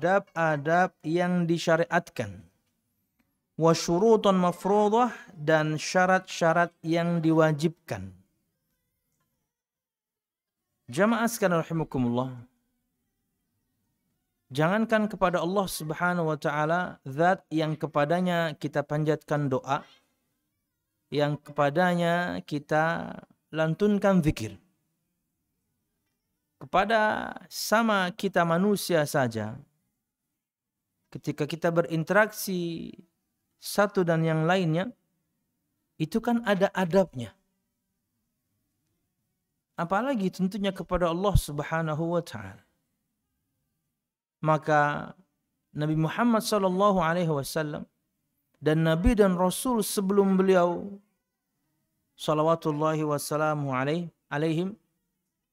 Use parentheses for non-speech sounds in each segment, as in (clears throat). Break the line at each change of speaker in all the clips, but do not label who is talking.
adab-adab yang disyariatkan. Wa syurutun mafruḍah dan syarat-syarat yang diwajibkan. Jamaah sekalian rahimakumullah. Jangankan kepada Allah Subhanahu wa taala zat yang kepadanya kita panjatkan doa, yang kepadanya kita lantunkan zikir. Kepada sama kita manusia saja, ketika kita berinteraksi satu dan yang lainnya, itu kan ada adabnya. Apalagi tentunya kepada Allah Subhanahu wa taala. Maka Nabi Muhammad sallallahu alaihi wasallam dan Nabi dan Rasul sebelum beliau salawatullahi wassalamu alaihim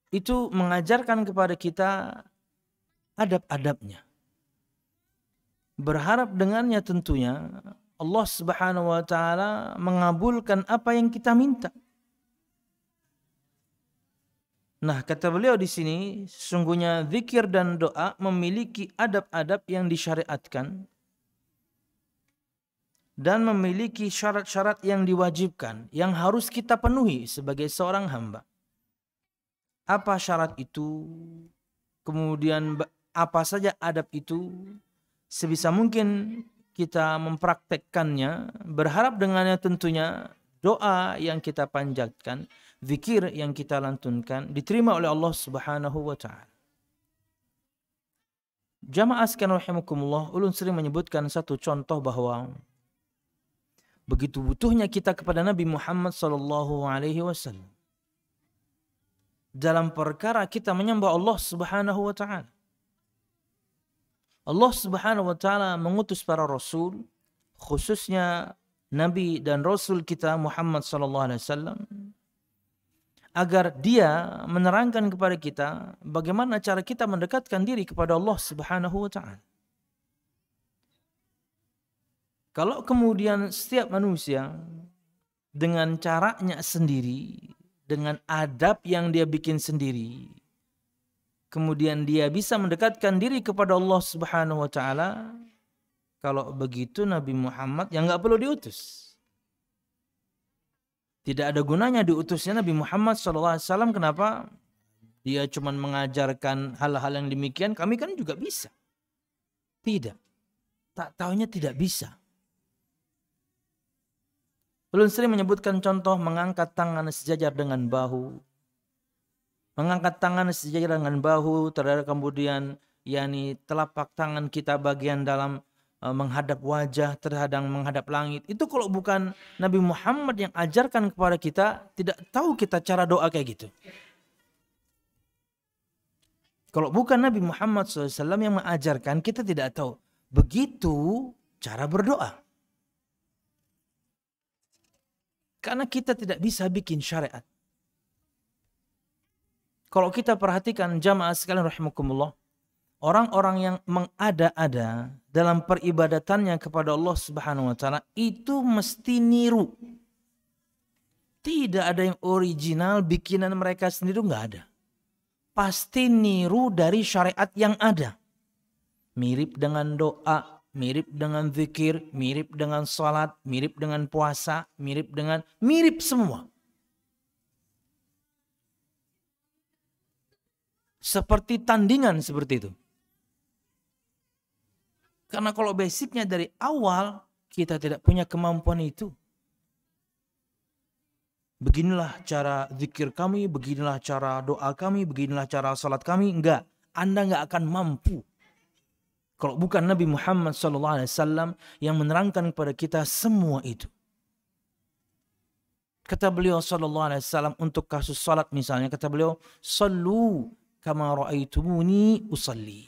itu mengajarkan kepada kita adab-adabnya. Berharap dengannya tentunya Allah Subhanahu wa taala mengabulkan apa yang kita minta. Nah, kata beliau di sini, sesungguhnya zikir dan doa memiliki adab-adab yang disyariatkan dan memiliki syarat-syarat yang diwajibkan yang harus kita penuhi sebagai seorang hamba. Apa syarat itu? Kemudian apa saja adab itu? sebisa mungkin kita mempraktekkannya, berharap dengannya tentunya doa yang kita panjatkan, zikir yang kita lantunkan diterima oleh Allah Subhanahu wa taala. Jamaah sekalian rahimakumullah, ulun sering menyebutkan satu contoh bahwa begitu butuhnya kita kepada Nabi Muhammad sallallahu alaihi wasallam dalam perkara kita menyembah Allah Subhanahu wa taala. Allah Subhanahu wa taala mengutus para rasul khususnya nabi dan rasul kita Muhammad sallallahu alaihi wasallam agar dia menerangkan kepada kita bagaimana cara kita mendekatkan diri kepada Allah Subhanahu wa taala. Kalau kemudian setiap manusia dengan caranya sendiri, dengan adab yang dia bikin sendiri, kemudian dia bisa mendekatkan diri kepada Allah Subhanahu wa taala kalau begitu Nabi Muhammad yang nggak perlu diutus tidak ada gunanya diutusnya Nabi Muhammad SAW kenapa dia cuma mengajarkan hal-hal yang demikian kami kan juga bisa tidak tak tahunya tidak bisa Belum sering menyebutkan contoh mengangkat tangan sejajar dengan bahu Mengangkat tangan sejajar dengan bahu, terhadap kemudian yakni telapak tangan kita bagian dalam eh, menghadap wajah terhadap menghadap langit itu kalau bukan Nabi Muhammad yang ajarkan kepada kita tidak tahu kita cara doa kayak gitu kalau bukan Nabi Muhammad SAW yang mengajarkan kita tidak tahu begitu cara berdoa karena kita tidak bisa bikin syariat kalau kita perhatikan jamaah sekalian rahimakumullah, orang-orang yang mengada-ada dalam peribadatannya kepada Allah Subhanahu wa taala itu mesti niru. Tidak ada yang original bikinan mereka sendiri nggak ada. Pasti niru dari syariat yang ada. Mirip dengan doa, mirip dengan zikir, mirip dengan salat, mirip dengan puasa, mirip dengan mirip semua Seperti tandingan seperti itu. Karena kalau basicnya dari awal kita tidak punya kemampuan itu. Beginilah cara zikir kami, beginilah cara doa kami, beginilah cara salat kami. Enggak, Anda enggak akan mampu. Kalau bukan Nabi Muhammad SAW yang menerangkan kepada kita semua itu. Kata beliau SAW untuk kasus salat misalnya, kata beliau, Salu kama ra'aitumuni usalli.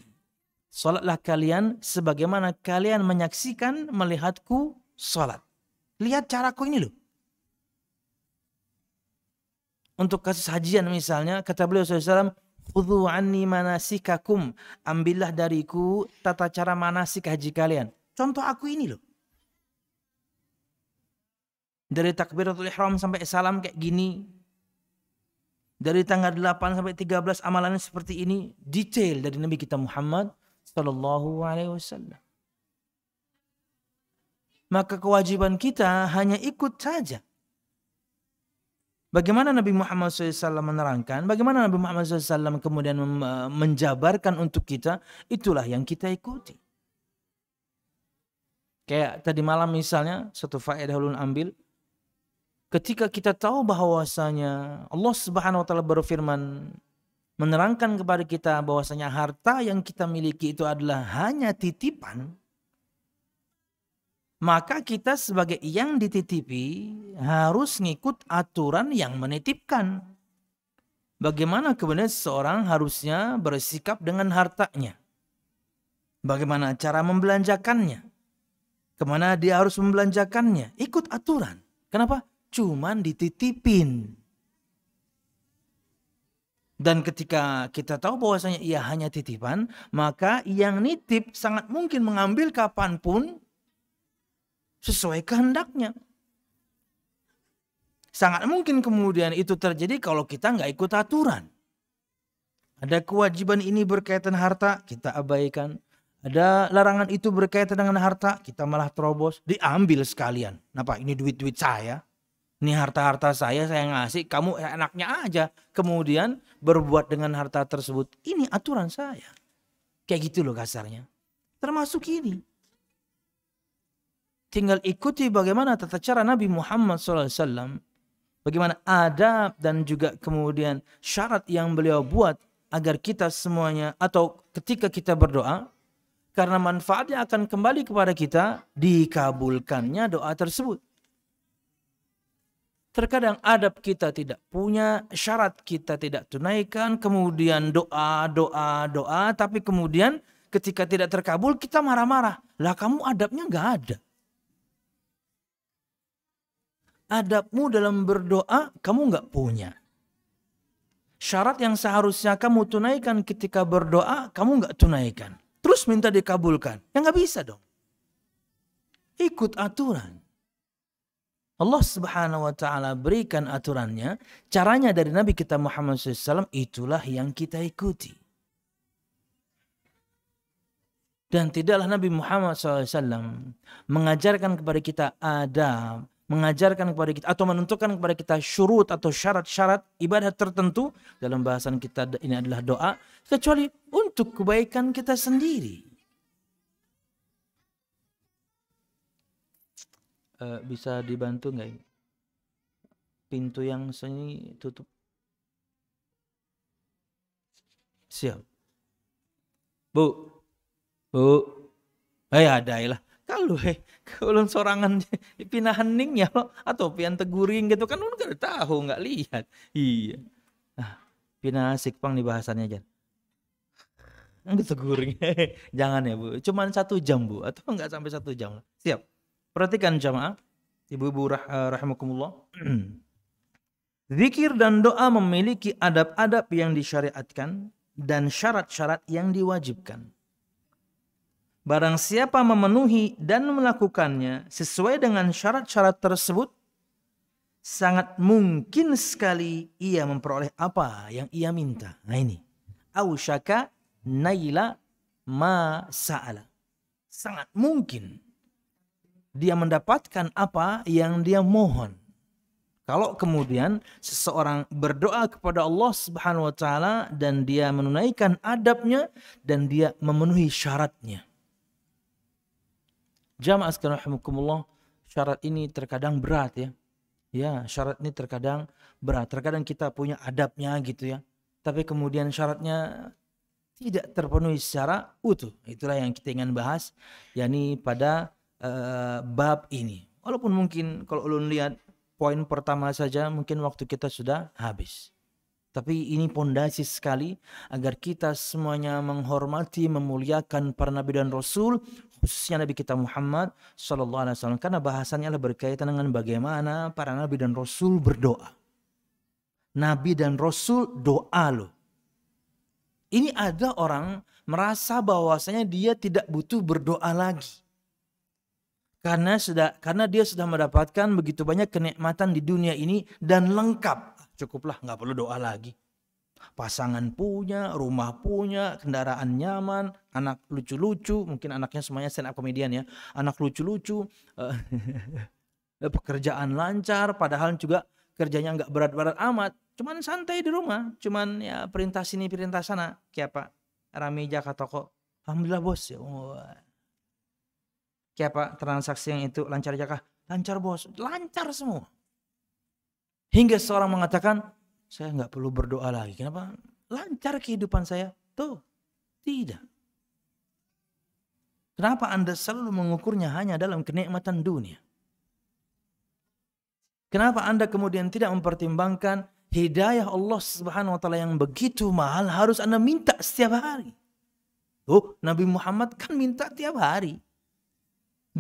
Salatlah kalian sebagaimana kalian menyaksikan melihatku salat. Lihat caraku ini loh. Untuk kasus hajian misalnya, kata beliau SAW, Khudu anni manasikakum. Ambillah dariku tata cara manasik haji kalian. Contoh aku ini loh. Dari takbiratul ihram sampai salam kayak gini dari tanggal 8 sampai 13 amalannya seperti ini detail dari Nabi kita Muhammad Sallallahu Alaihi Wasallam. Maka kewajiban kita hanya ikut saja. Bagaimana Nabi Muhammad SAW menerangkan, bagaimana Nabi Muhammad SAW kemudian eh, menjabarkan untuk kita, itulah yang kita ikuti. Kayak tadi malam misalnya, satu faedah ulun ambil, ketika kita tahu bahwasanya Allah Subhanahu wa taala berfirman menerangkan kepada kita bahwasanya harta yang kita miliki itu adalah hanya titipan maka kita sebagai yang dititipi harus ngikut aturan yang menitipkan bagaimana kemudian seorang harusnya bersikap dengan hartanya bagaimana cara membelanjakannya kemana dia harus membelanjakannya ikut aturan kenapa cuman dititipin. Dan ketika kita tahu bahwasanya ia hanya titipan, maka yang nitip sangat mungkin mengambil kapanpun sesuai kehendaknya. Sangat mungkin kemudian itu terjadi kalau kita nggak ikut aturan. Ada kewajiban ini berkaitan harta, kita abaikan. Ada larangan itu berkaitan dengan harta, kita malah terobos, diambil sekalian. Napa ini duit-duit saya? Ini harta-harta saya saya ngasih, kamu enaknya aja. Kemudian berbuat dengan harta tersebut. Ini aturan saya. Kayak gitu loh kasarnya. Termasuk ini. Tinggal ikuti bagaimana tata cara Nabi Muhammad SAW. Bagaimana adab dan juga kemudian syarat yang beliau buat agar kita semuanya atau ketika kita berdoa karena manfaatnya akan kembali kepada kita dikabulkannya doa tersebut. Terkadang adab kita tidak punya, syarat kita tidak tunaikan, kemudian doa, doa, doa, tapi kemudian ketika tidak terkabul kita marah-marah. Lah kamu adabnya nggak ada. Adabmu dalam berdoa kamu nggak punya. Syarat yang seharusnya kamu tunaikan ketika berdoa kamu nggak tunaikan. Terus minta dikabulkan. Ya nggak bisa dong. Ikut aturan. Allah Subhanahu wa taala berikan aturannya, caranya dari Nabi kita Muhammad SAW itulah yang kita ikuti. Dan tidaklah Nabi Muhammad SAW mengajarkan kepada kita adab, mengajarkan kepada kita atau menentukan kepada kita syurut atau syarat-syarat ibadah tertentu dalam bahasan kita ini adalah doa kecuali untuk kebaikan kita sendiri. uh, bisa dibantu nggak ini? Pintu yang seni tutup. Siap. Bu. Bu. Eh ada lah. Kalau hei, eh, kalau sorangan (laughs) pinahan ning ya atau pian teguring gitu kan lu nggak tahu nggak lihat. Iya. Nah, pina asik pang nih bahasannya aja. Enggak teguring. (laughs) Jangan ya Bu. Cuman satu jam Bu atau enggak sampai satu jam. lah. Siap. Perhatikan jamaah, ibu-ibu rah eh, rahimakumullah. (clears throat) Zikir dan doa memiliki adab-adab yang disyariatkan dan syarat-syarat yang diwajibkan. Barang siapa memenuhi dan melakukannya sesuai dengan syarat-syarat tersebut, sangat mungkin sekali ia memperoleh apa yang ia minta. Nah ini, ausyaka naila ma sa'ala. Sangat mungkin dia mendapatkan apa yang dia mohon. Kalau kemudian seseorang berdoa kepada Allah Subhanahu wa taala dan dia menunaikan adabnya dan dia memenuhi syaratnya. Jamaah sekalian rahimakumullah, syarat ini terkadang berat ya. Ya, syarat ini terkadang berat. Terkadang kita punya adabnya gitu ya. Tapi kemudian syaratnya tidak terpenuhi secara utuh. Itulah yang kita ingin bahas yakni pada Eh, bab ini. Walaupun mungkin kalau ulun lihat poin pertama saja mungkin waktu kita sudah habis. Tapi ini pondasi sekali agar kita semuanya menghormati, memuliakan para nabi dan rasul, khususnya Nabi kita Muhammad Shallallahu Alaihi Wasallam. Karena bahasannya adalah berkaitan dengan bagaimana para nabi dan rasul berdoa. Nabi dan rasul doa lo Ini ada orang merasa bahwasanya dia tidak butuh berdoa lagi karena sudah karena dia sudah mendapatkan begitu banyak kenikmatan di dunia ini dan lengkap. Cukuplah, nggak perlu doa lagi. Pasangan punya, rumah punya, kendaraan nyaman, anak lucu-lucu, mungkin anaknya semuanya stand up comedian ya. Anak lucu-lucu, eh, (laughs) eh, pekerjaan lancar, padahal juga kerjanya nggak berat-berat amat. Cuman santai di rumah, cuman ya perintah sini, perintah sana. Kayak Pak rame Jaka Toko. Alhamdulillah bos. Ya. Oh kayak apa transaksi yang itu lancar kah? Lancar bos, lancar semua. Hingga seorang mengatakan, saya nggak perlu berdoa lagi. Kenapa? Lancar kehidupan saya. Tuh, tidak. Kenapa Anda selalu mengukurnya hanya dalam kenikmatan dunia? Kenapa Anda kemudian tidak mempertimbangkan hidayah Allah Subhanahu wa taala yang begitu mahal harus Anda minta setiap hari. Oh, Nabi Muhammad kan minta tiap hari.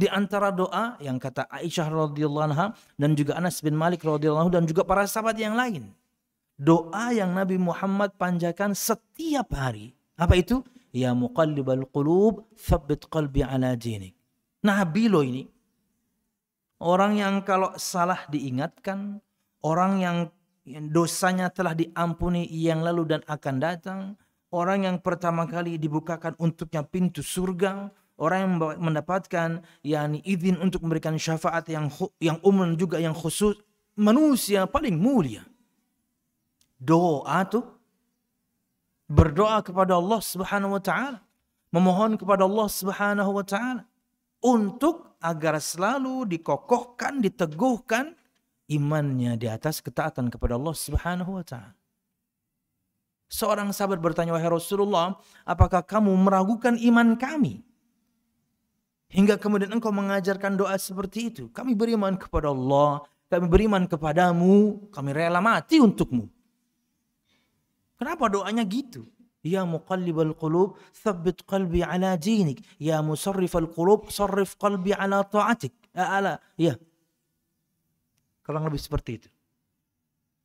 Di antara doa yang kata Aisyah radhiyallahu anha dan juga Anas bin Malik radhiyallahu dan juga para sahabat yang lain. Doa yang Nabi Muhammad panjakan setiap hari. Apa itu? Ya muqallibal qulub, thabbit qalbi ala dinik. Nabi lo ini. Orang yang kalau salah diingatkan, orang yang dosanya telah diampuni yang lalu dan akan datang, orang yang pertama kali dibukakan untuknya pintu surga, orang yang mendapatkan yakni izin untuk memberikan syafaat yang yang umum juga yang khusus manusia paling mulia doa tuh berdoa kepada Allah Subhanahu wa taala memohon kepada Allah Subhanahu wa taala untuk agar selalu dikokohkan diteguhkan imannya di atas ketaatan kepada Allah Subhanahu wa taala Seorang sahabat bertanya, wahai Rasulullah, apakah kamu meragukan iman kami? Hingga kemudian engkau mengajarkan doa seperti itu. Kami beriman kepada Allah, kami beriman kepadamu, kami rela mati untukmu. Kenapa doanya gitu? Ya muqallibal qulub, thabbit qalbi ala jinik. Ya musarrifal qulub, sarrif qalbi ala ta'atik. Ya ala, ya. Kurang lebih seperti itu.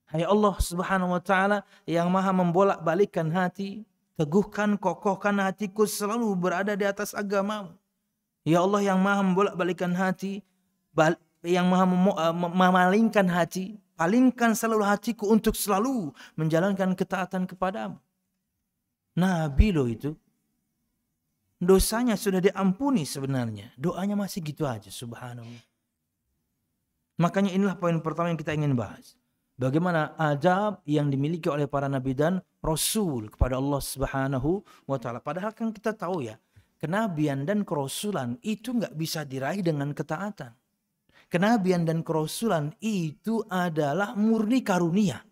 Hai Allah subhanahu wa ta'ala yang maha membolak balikan hati. Teguhkan, kokohkan hatiku selalu berada di atas agamamu Ya Allah yang maha membolak-balikan hati, yang maha eh, memalingkan hati, palingkan selalu hatiku untuk selalu menjalankan ketaatan kepadamu. Nabi loh itu. Dosanya sudah diampuni sebenarnya. Doanya masih gitu aja subhanallah. Makanya inilah poin pertama yang kita ingin bahas. Bagaimana adab yang dimiliki oleh para nabi dan rasul kepada Allah Subhanahu wa taala. Padahal kan kita tahu ya, kenabian dan kerasulan itu nggak bisa diraih dengan ketaatan. Kenabian dan kerasulan itu adalah murni karunia.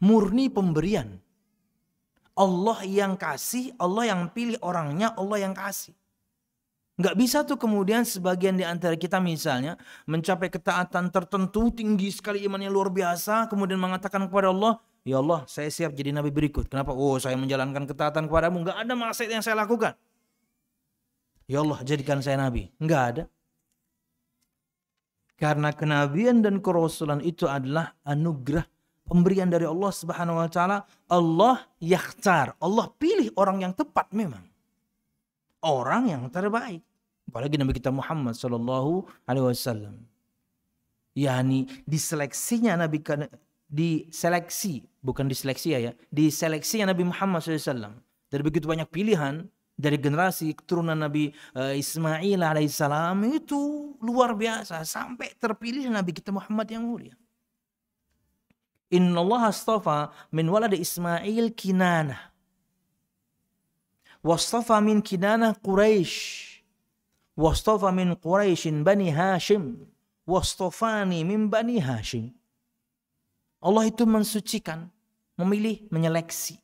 Murni pemberian. Allah yang kasih, Allah yang pilih orangnya, Allah yang kasih. Nggak bisa tuh kemudian sebagian di antara kita misalnya mencapai ketaatan tertentu tinggi sekali imannya luar biasa kemudian mengatakan kepada Allah Ya Allah, saya siap jadi nabi berikut. Kenapa? Oh, saya menjalankan ketaatan kepadamu. Enggak ada maksiat yang saya lakukan. Ya Allah, jadikan saya nabi. Enggak ada. Karena kenabian dan kerasulan itu adalah anugerah pemberian dari Allah Subhanahu wa taala. Allah yakhtar, Allah pilih orang yang tepat memang. Orang yang terbaik. Apalagi Nabi kita Muhammad sallallahu alaihi wasallam. Yani diseleksinya Nabi diseleksi bukan diseleksi ya, ya, diseleksi Nabi Muhammad SAW. Dari begitu banyak pilihan dari generasi keturunan Nabi eh, Ismail alaihissalam itu luar biasa sampai terpilih Nabi kita Muhammad yang mulia. Inna Allah astafa min walad Ismail wa Wastafa min kinana Quraisy. Wastafa min Quraisy Bani Hashim. Wastafani min Bani Hashim. Allah itu mensucikan memilih menyeleksi.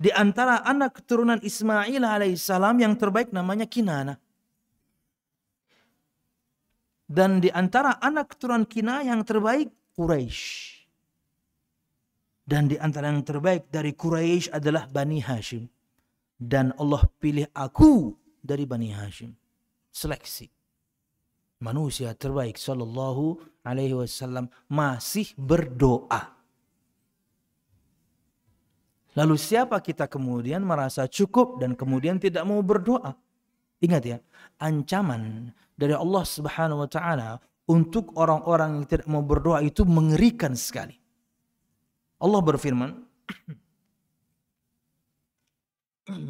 Di antara anak keturunan Ismail alaihissalam yang terbaik namanya Kinana. Dan di antara anak keturunan Kinana yang terbaik Quraisy. Dan di antara yang terbaik dari Quraisy adalah Bani Hashim. Dan Allah pilih aku dari Bani Hashim. Seleksi. Manusia terbaik sallallahu alaihi wasallam masih berdoa Lalu siapa kita kemudian merasa cukup dan kemudian tidak mau berdoa? Ingat ya, ancaman dari Allah Subhanahu wa taala untuk orang-orang yang tidak mau berdoa itu mengerikan sekali. Allah berfirman, (clears throat)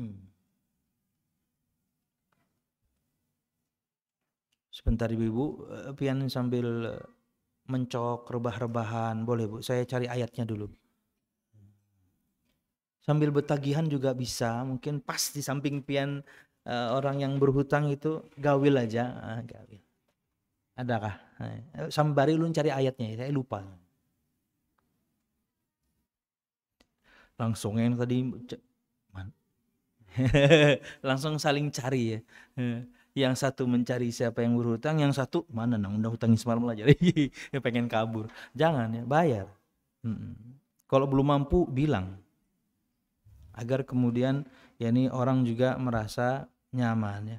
Sebentar Ibu, -ibu eh, pian sambil mencok rebah-rebahan, boleh Bu? Saya cari ayatnya dulu sambil betagihan juga bisa mungkin pas di samping pian uh, orang yang berhutang itu gawil aja ah, gawil adakah eh, sambari lu cari ayatnya ya, saya lupa langsung yang tadi (laughs) langsung saling cari ya eh, yang satu mencari siapa yang berhutang yang satu mana nang udah hutangin semalam aja (laughs) pengen kabur jangan ya bayar kalau belum mampu bilang agar kemudian yakni orang juga merasa nyaman ya.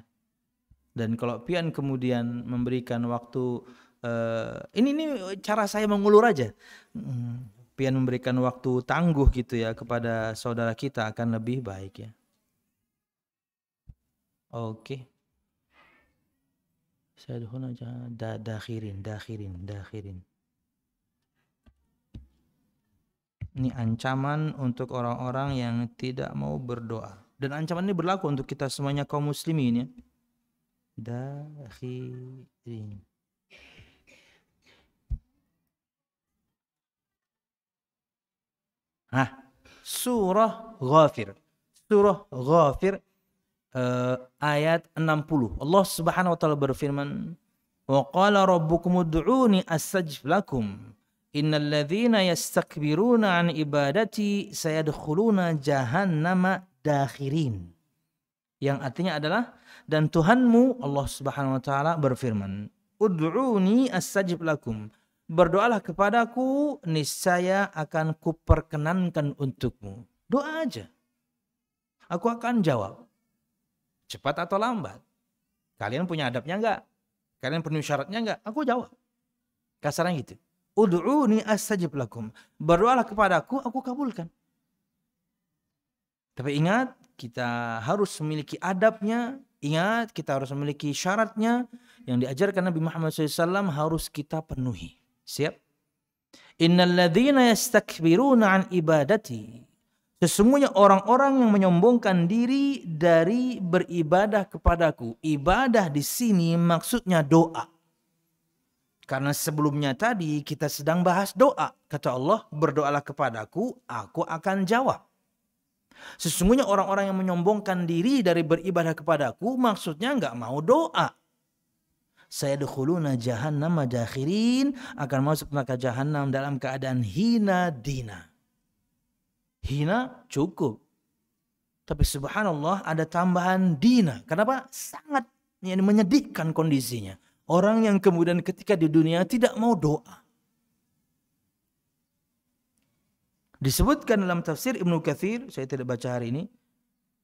Dan kalau pian kemudian memberikan waktu uh, ini ini cara saya mengulur aja. Hmm, pian memberikan waktu tangguh gitu ya kepada saudara kita akan lebih baik ya. Oke. Okay. Saya dah dahirin dahirin dahirin Ini ancaman untuk orang-orang yang tidak mau berdoa. Dan ancaman ini berlaku untuk kita semuanya kaum muslimin ya. Dakhirin. Nah, surah Ghafir. Surah Ghafir uh, ayat 60. Allah Subhanahu wa taala berfirman, "Wa qala rabbukum ud'uni astajib lakum." Innalladzina yastakbiruna an ibadati sayadkhuluna jahannama dakhirin. Yang artinya adalah dan Tuhanmu Allah Subhanahu wa taala berfirman, "Ud'uni astajib lakum." Berdoalah kepadaku, niscaya akan kuperkenankan untukmu. Doa aja. Aku akan jawab. Cepat atau lambat. Kalian punya adabnya enggak? Kalian penuh syaratnya enggak? Aku jawab. Kasarnya gitu. Ud'uni astajib lakum. Berdoalah kepadaku, aku kabulkan. Tapi ingat, kita harus memiliki adabnya. Ingat, kita harus memiliki syaratnya. Yang diajarkan Nabi Muhammad SAW harus kita penuhi. Siap? Innal ladhina yastakbiruna an ibadati. Sesungguhnya orang-orang yang menyombongkan diri dari beribadah kepadaku. Ibadah di sini maksudnya doa. Karena sebelumnya tadi kita sedang bahas doa. Kata Allah, berdoalah kepadaku, aku akan jawab. Sesungguhnya orang-orang yang menyombongkan diri dari beribadah kepadaku maksudnya nggak mau doa. Saya dahulu jahannam madakhirin akan masuk neraka jahanam dalam keadaan hina dina. Hina cukup. Tapi subhanallah ada tambahan dina. Kenapa? Sangat menyedihkan kondisinya. Orang yang kemudian ketika di dunia tidak mau doa. Disebutkan dalam tafsir Ibnu Kathir, saya tidak baca hari ini,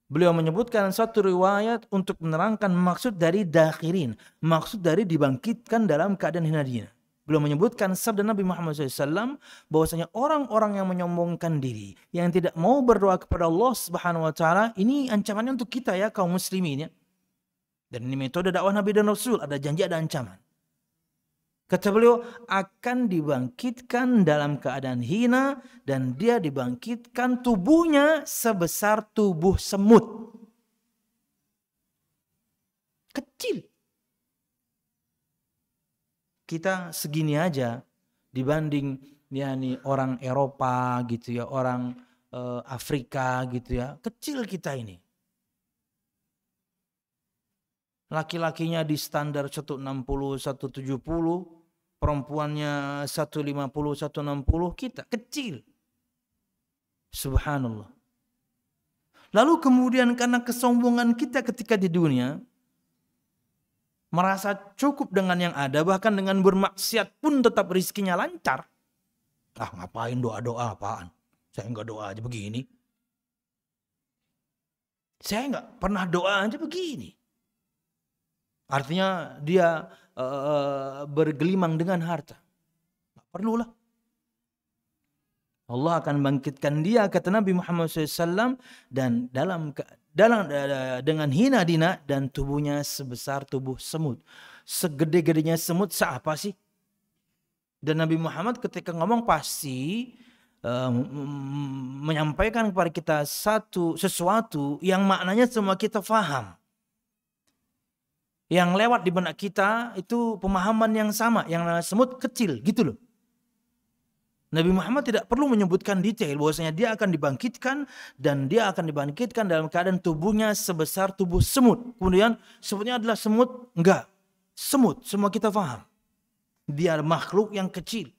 beliau menyebutkan satu riwayat untuk menerangkan maksud dari dakhirin, maksud dari dibangkitkan dalam keadaan hina dina. Beliau menyebutkan sabda Nabi Muhammad SAW bahwasanya orang-orang yang menyombongkan diri, yang tidak mau berdoa kepada Allah Subhanahu Wa Taala, ini ancamannya untuk kita ya kaum muslimin ya. Dan ini metode dakwah Nabi dan Rasul, ada janji, ada ancaman. Kata beliau akan dibangkitkan dalam keadaan hina dan dia dibangkitkan tubuhnya sebesar tubuh semut. Kecil. Kita segini aja dibanding nih orang Eropa gitu ya, orang eh, Afrika gitu ya. Kecil kita ini laki-lakinya di standar 160 170 perempuannya 150 160 kita kecil subhanallah lalu kemudian karena kesombongan kita ketika di dunia merasa cukup dengan yang ada bahkan dengan bermaksiat pun tetap rizkinya lancar ah ngapain doa-doa apaan saya nggak doa aja begini saya nggak pernah doa aja begini Artinya dia e, bergelimang dengan harta. Nggak perlulah. Allah akan bangkitkan dia kata Nabi Muhammad SAW dan dalam dalam eh, dengan hina dina dan tubuhnya sebesar tubuh semut. Segede-gedenya semut seapa sih? Dan Nabi Muhammad ketika ngomong pasti uh, menyampaikan kepada kita satu sesuatu yang maknanya semua kita faham yang lewat di benak kita itu pemahaman yang sama, yang semut kecil gitu loh. Nabi Muhammad tidak perlu menyebutkan detail bahwasanya dia akan dibangkitkan dan dia akan dibangkitkan dalam keadaan tubuhnya sebesar tubuh semut. Kemudian sebutnya adalah semut? Enggak. Semut, semua kita faham. Dia makhluk yang kecil.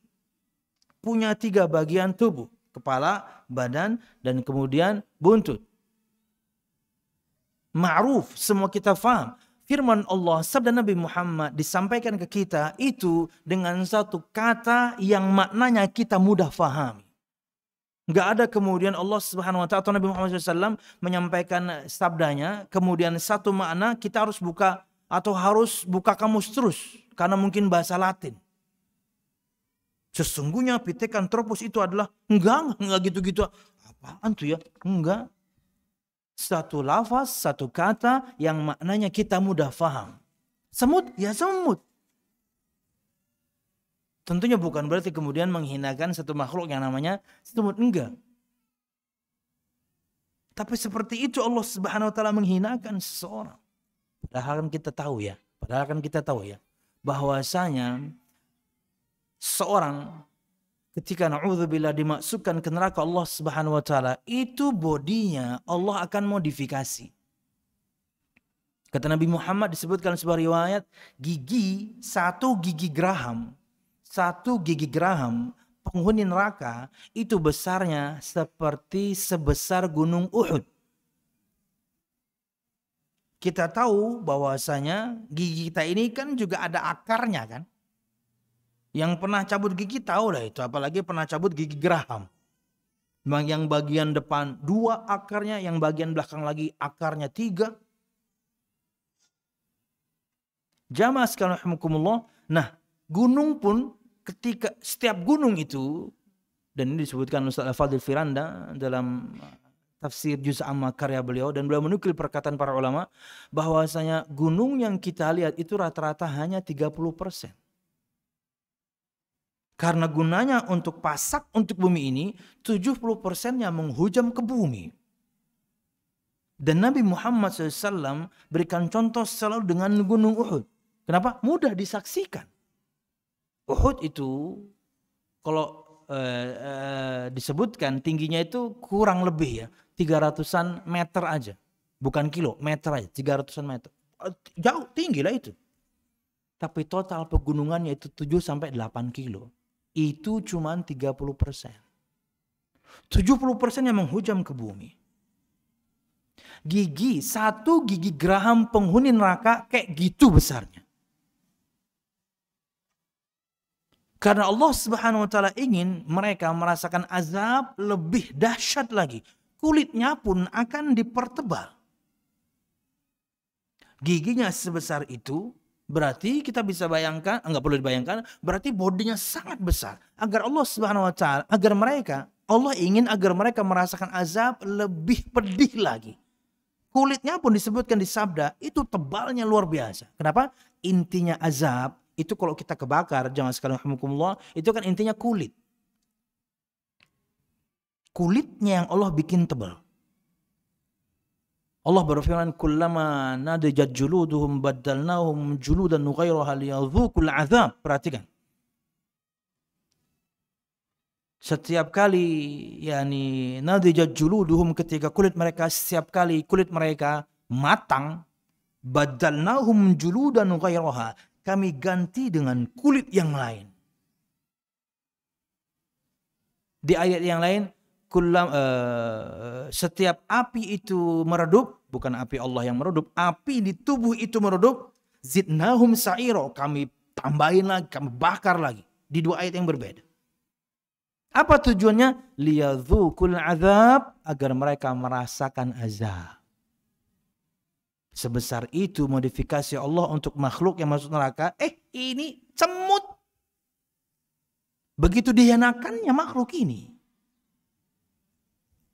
Punya tiga bagian tubuh. Kepala, badan, dan kemudian buntut. Ma'ruf, semua kita faham firman Allah, sabda Nabi Muhammad disampaikan ke kita itu dengan satu kata yang maknanya kita mudah fahami. Gak ada kemudian Allah Subhanahu wa taala atau Nabi Muhammad SAW menyampaikan sabdanya, kemudian satu makna kita harus buka atau harus buka kamus terus karena mungkin bahasa Latin. Sesungguhnya Pithecanthropus itu adalah enggak, enggak gitu-gitu. Apaan tuh ya? Enggak satu lafaz, satu kata yang maknanya kita mudah faham. Semut, ya semut. Tentunya bukan berarti kemudian menghinakan satu makhluk yang namanya semut. Enggak. Tapi seperti itu Allah Subhanahu wa taala menghinakan seseorang. Padahal kan kita tahu ya, padahal kan kita tahu ya bahwasanya seorang ketika naudzubillah dimasukkan ke neraka Allah Subhanahu wa taala, itu bodinya Allah akan modifikasi. Kata Nabi Muhammad disebutkan sebuah riwayat, gigi satu gigi geraham, satu gigi geraham penghuni neraka itu besarnya seperti sebesar gunung Uhud. Kita tahu bahwasanya gigi kita ini kan juga ada akarnya kan? Yang pernah cabut gigi tahu lah itu, apalagi pernah cabut gigi geraham. Yang bagian depan dua akarnya, yang bagian belakang lagi akarnya tiga. Jamaah sekalian rahimakumullah. Nah, gunung pun ketika setiap gunung itu dan ini disebutkan Ustaz Fadil Firanda dalam tafsir juz amma karya beliau dan beliau menukil perkataan para ulama bahwasanya gunung yang kita lihat itu rata-rata hanya 30 persen. Karena gunanya untuk pasak untuk bumi ini 70%-nya menghujam ke bumi. Dan Nabi Muhammad SAW berikan contoh selalu dengan gunung Uhud. Kenapa? Mudah disaksikan. Uhud itu kalau uh, uh, disebutkan tingginya itu kurang lebih ya 300-an meter aja. Bukan kilo, meter aja, 300-an meter. Eh, jauh tinggi lah itu. Tapi total pegunungannya itu 7 sampai 8 kilo itu cuma 30 persen. 70 persen yang menghujam ke bumi. Gigi, satu gigi geraham penghuni neraka kayak gitu besarnya. Karena Allah Subhanahu wa taala ingin mereka merasakan azab lebih dahsyat lagi. Kulitnya pun akan dipertebal. Giginya sebesar itu Berarti kita bisa bayangkan, enggak perlu dibayangkan, berarti bodinya sangat besar. Agar Allah Subhanahu wa taala, agar mereka Allah ingin agar mereka merasakan azab lebih pedih lagi. Kulitnya pun disebutkan di sabda, itu tebalnya luar biasa. Kenapa? Intinya azab itu kalau kita kebakar, jangan sekali hukumullah, itu kan intinya kulit. Kulitnya yang Allah bikin tebal. Allah berfirman kullama nadijat juluduhum badalnahum juludan ghairaha liyadhukul azab perhatikan setiap kali yakni nadijat juluduhum ketika kulit mereka setiap kali kulit mereka matang badalnahum juludan ghairaha kami ganti dengan kulit yang lain di ayat yang lain kulam, uh, eh, setiap api itu meredup, bukan api Allah yang meredup, api di tubuh itu meredup, zidnahum sa'iro, kami tambahin lagi, kami bakar lagi. Di dua ayat yang berbeda. Apa tujuannya? Liyadzukul azab, agar mereka merasakan azab. Sebesar itu modifikasi Allah untuk makhluk yang masuk neraka. Eh ini cemut. Begitu dihianakannya makhluk ini.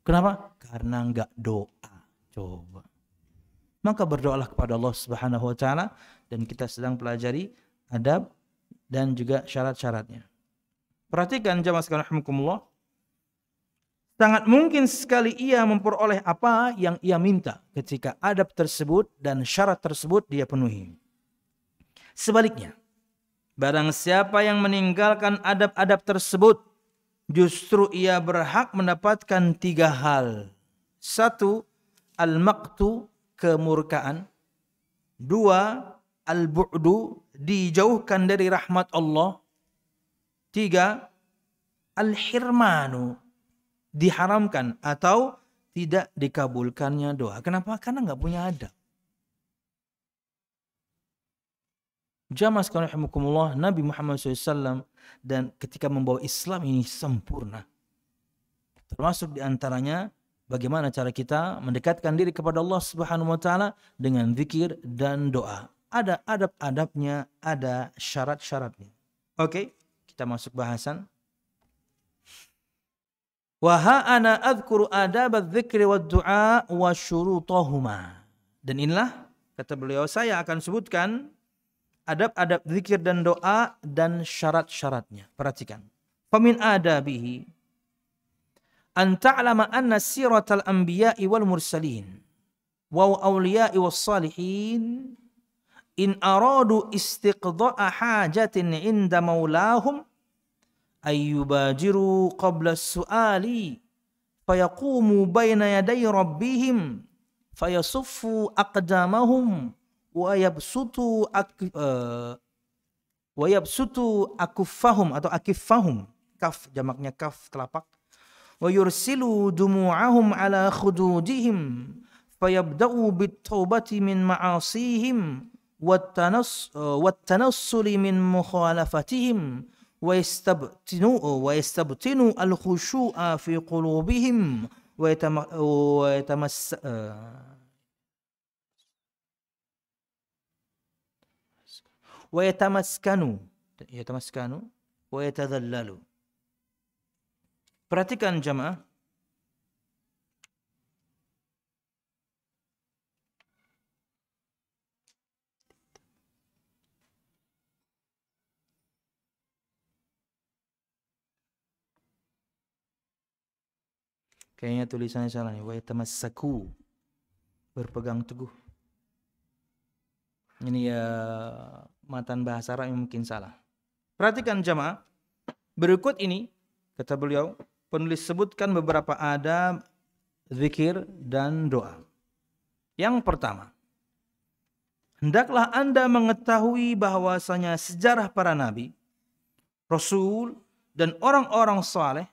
Kenapa? Karena nggak doa. Coba. Maka berdoalah kepada Allah Subhanahu wa taala dan kita sedang pelajari adab dan juga syarat-syaratnya. Perhatikan jamaah sekalian rahimakumullah. Sangat mungkin sekali ia memperoleh apa yang ia minta ketika adab tersebut dan syarat tersebut dia penuhi. Sebaliknya, barang siapa yang meninggalkan adab-adab tersebut justru ia berhak mendapatkan tiga hal. Satu, al-maqtu, kemurkaan. Dua, al-bu'du, dijauhkan dari rahmat Allah. Tiga, al-hirmanu, diharamkan atau tidak dikabulkannya doa. Kenapa? Karena nggak punya adab. Jamaah sekalian Nabi Muhammad SAW dan ketika membawa Islam ini sempurna. Termasuk diantaranya bagaimana cara kita mendekatkan diri kepada Allah Subhanahu wa taala dengan zikir dan doa. Ada adab-adabnya, ada syarat-syaratnya. Oke, kita masuk bahasan. Wa ana adab adz-dzikri wad-du'a wa syurutahuma. Dan inilah kata beliau saya akan sebutkan adab-adab zikir dan doa dan syarat-syaratnya. Perhatikan. Famin adabihi an ta'lama anna siratal anbiya'i wal mursalin wa awliya'i was salihin in aradu istiqda'a hajatin inda maulahum ayyubajiru qabla su'ali fayaqumu bayna yaday rabbihim fayasuffu aqdamahum ويبسطوا أك... آه، ويبسطوا أكفهم أو أكفهم كف جمعنا كف تلاحق ويرسلوا دموعهم على خدودهم فيبدأوا بالتوبة من معاصيهم والتنص والتنصل من مخالفتهم ويستبتنوا ويستبتنوا الخشوع في قلوبهم ويتم... ويتمس... آه، wa yatamaskanu yatamaskanu wa yatadhallalu Perhatikan jemaah Kayaknya tulisannya salah nih. Wa berpegang teguh. Ini ya eh, matan bahasa Arab yang mungkin salah. Perhatikan jamaah. Berikut ini kata beliau penulis sebutkan beberapa adab zikir dan doa. Yang pertama, hendaklah Anda mengetahui bahwasanya sejarah para nabi, rasul dan orang-orang saleh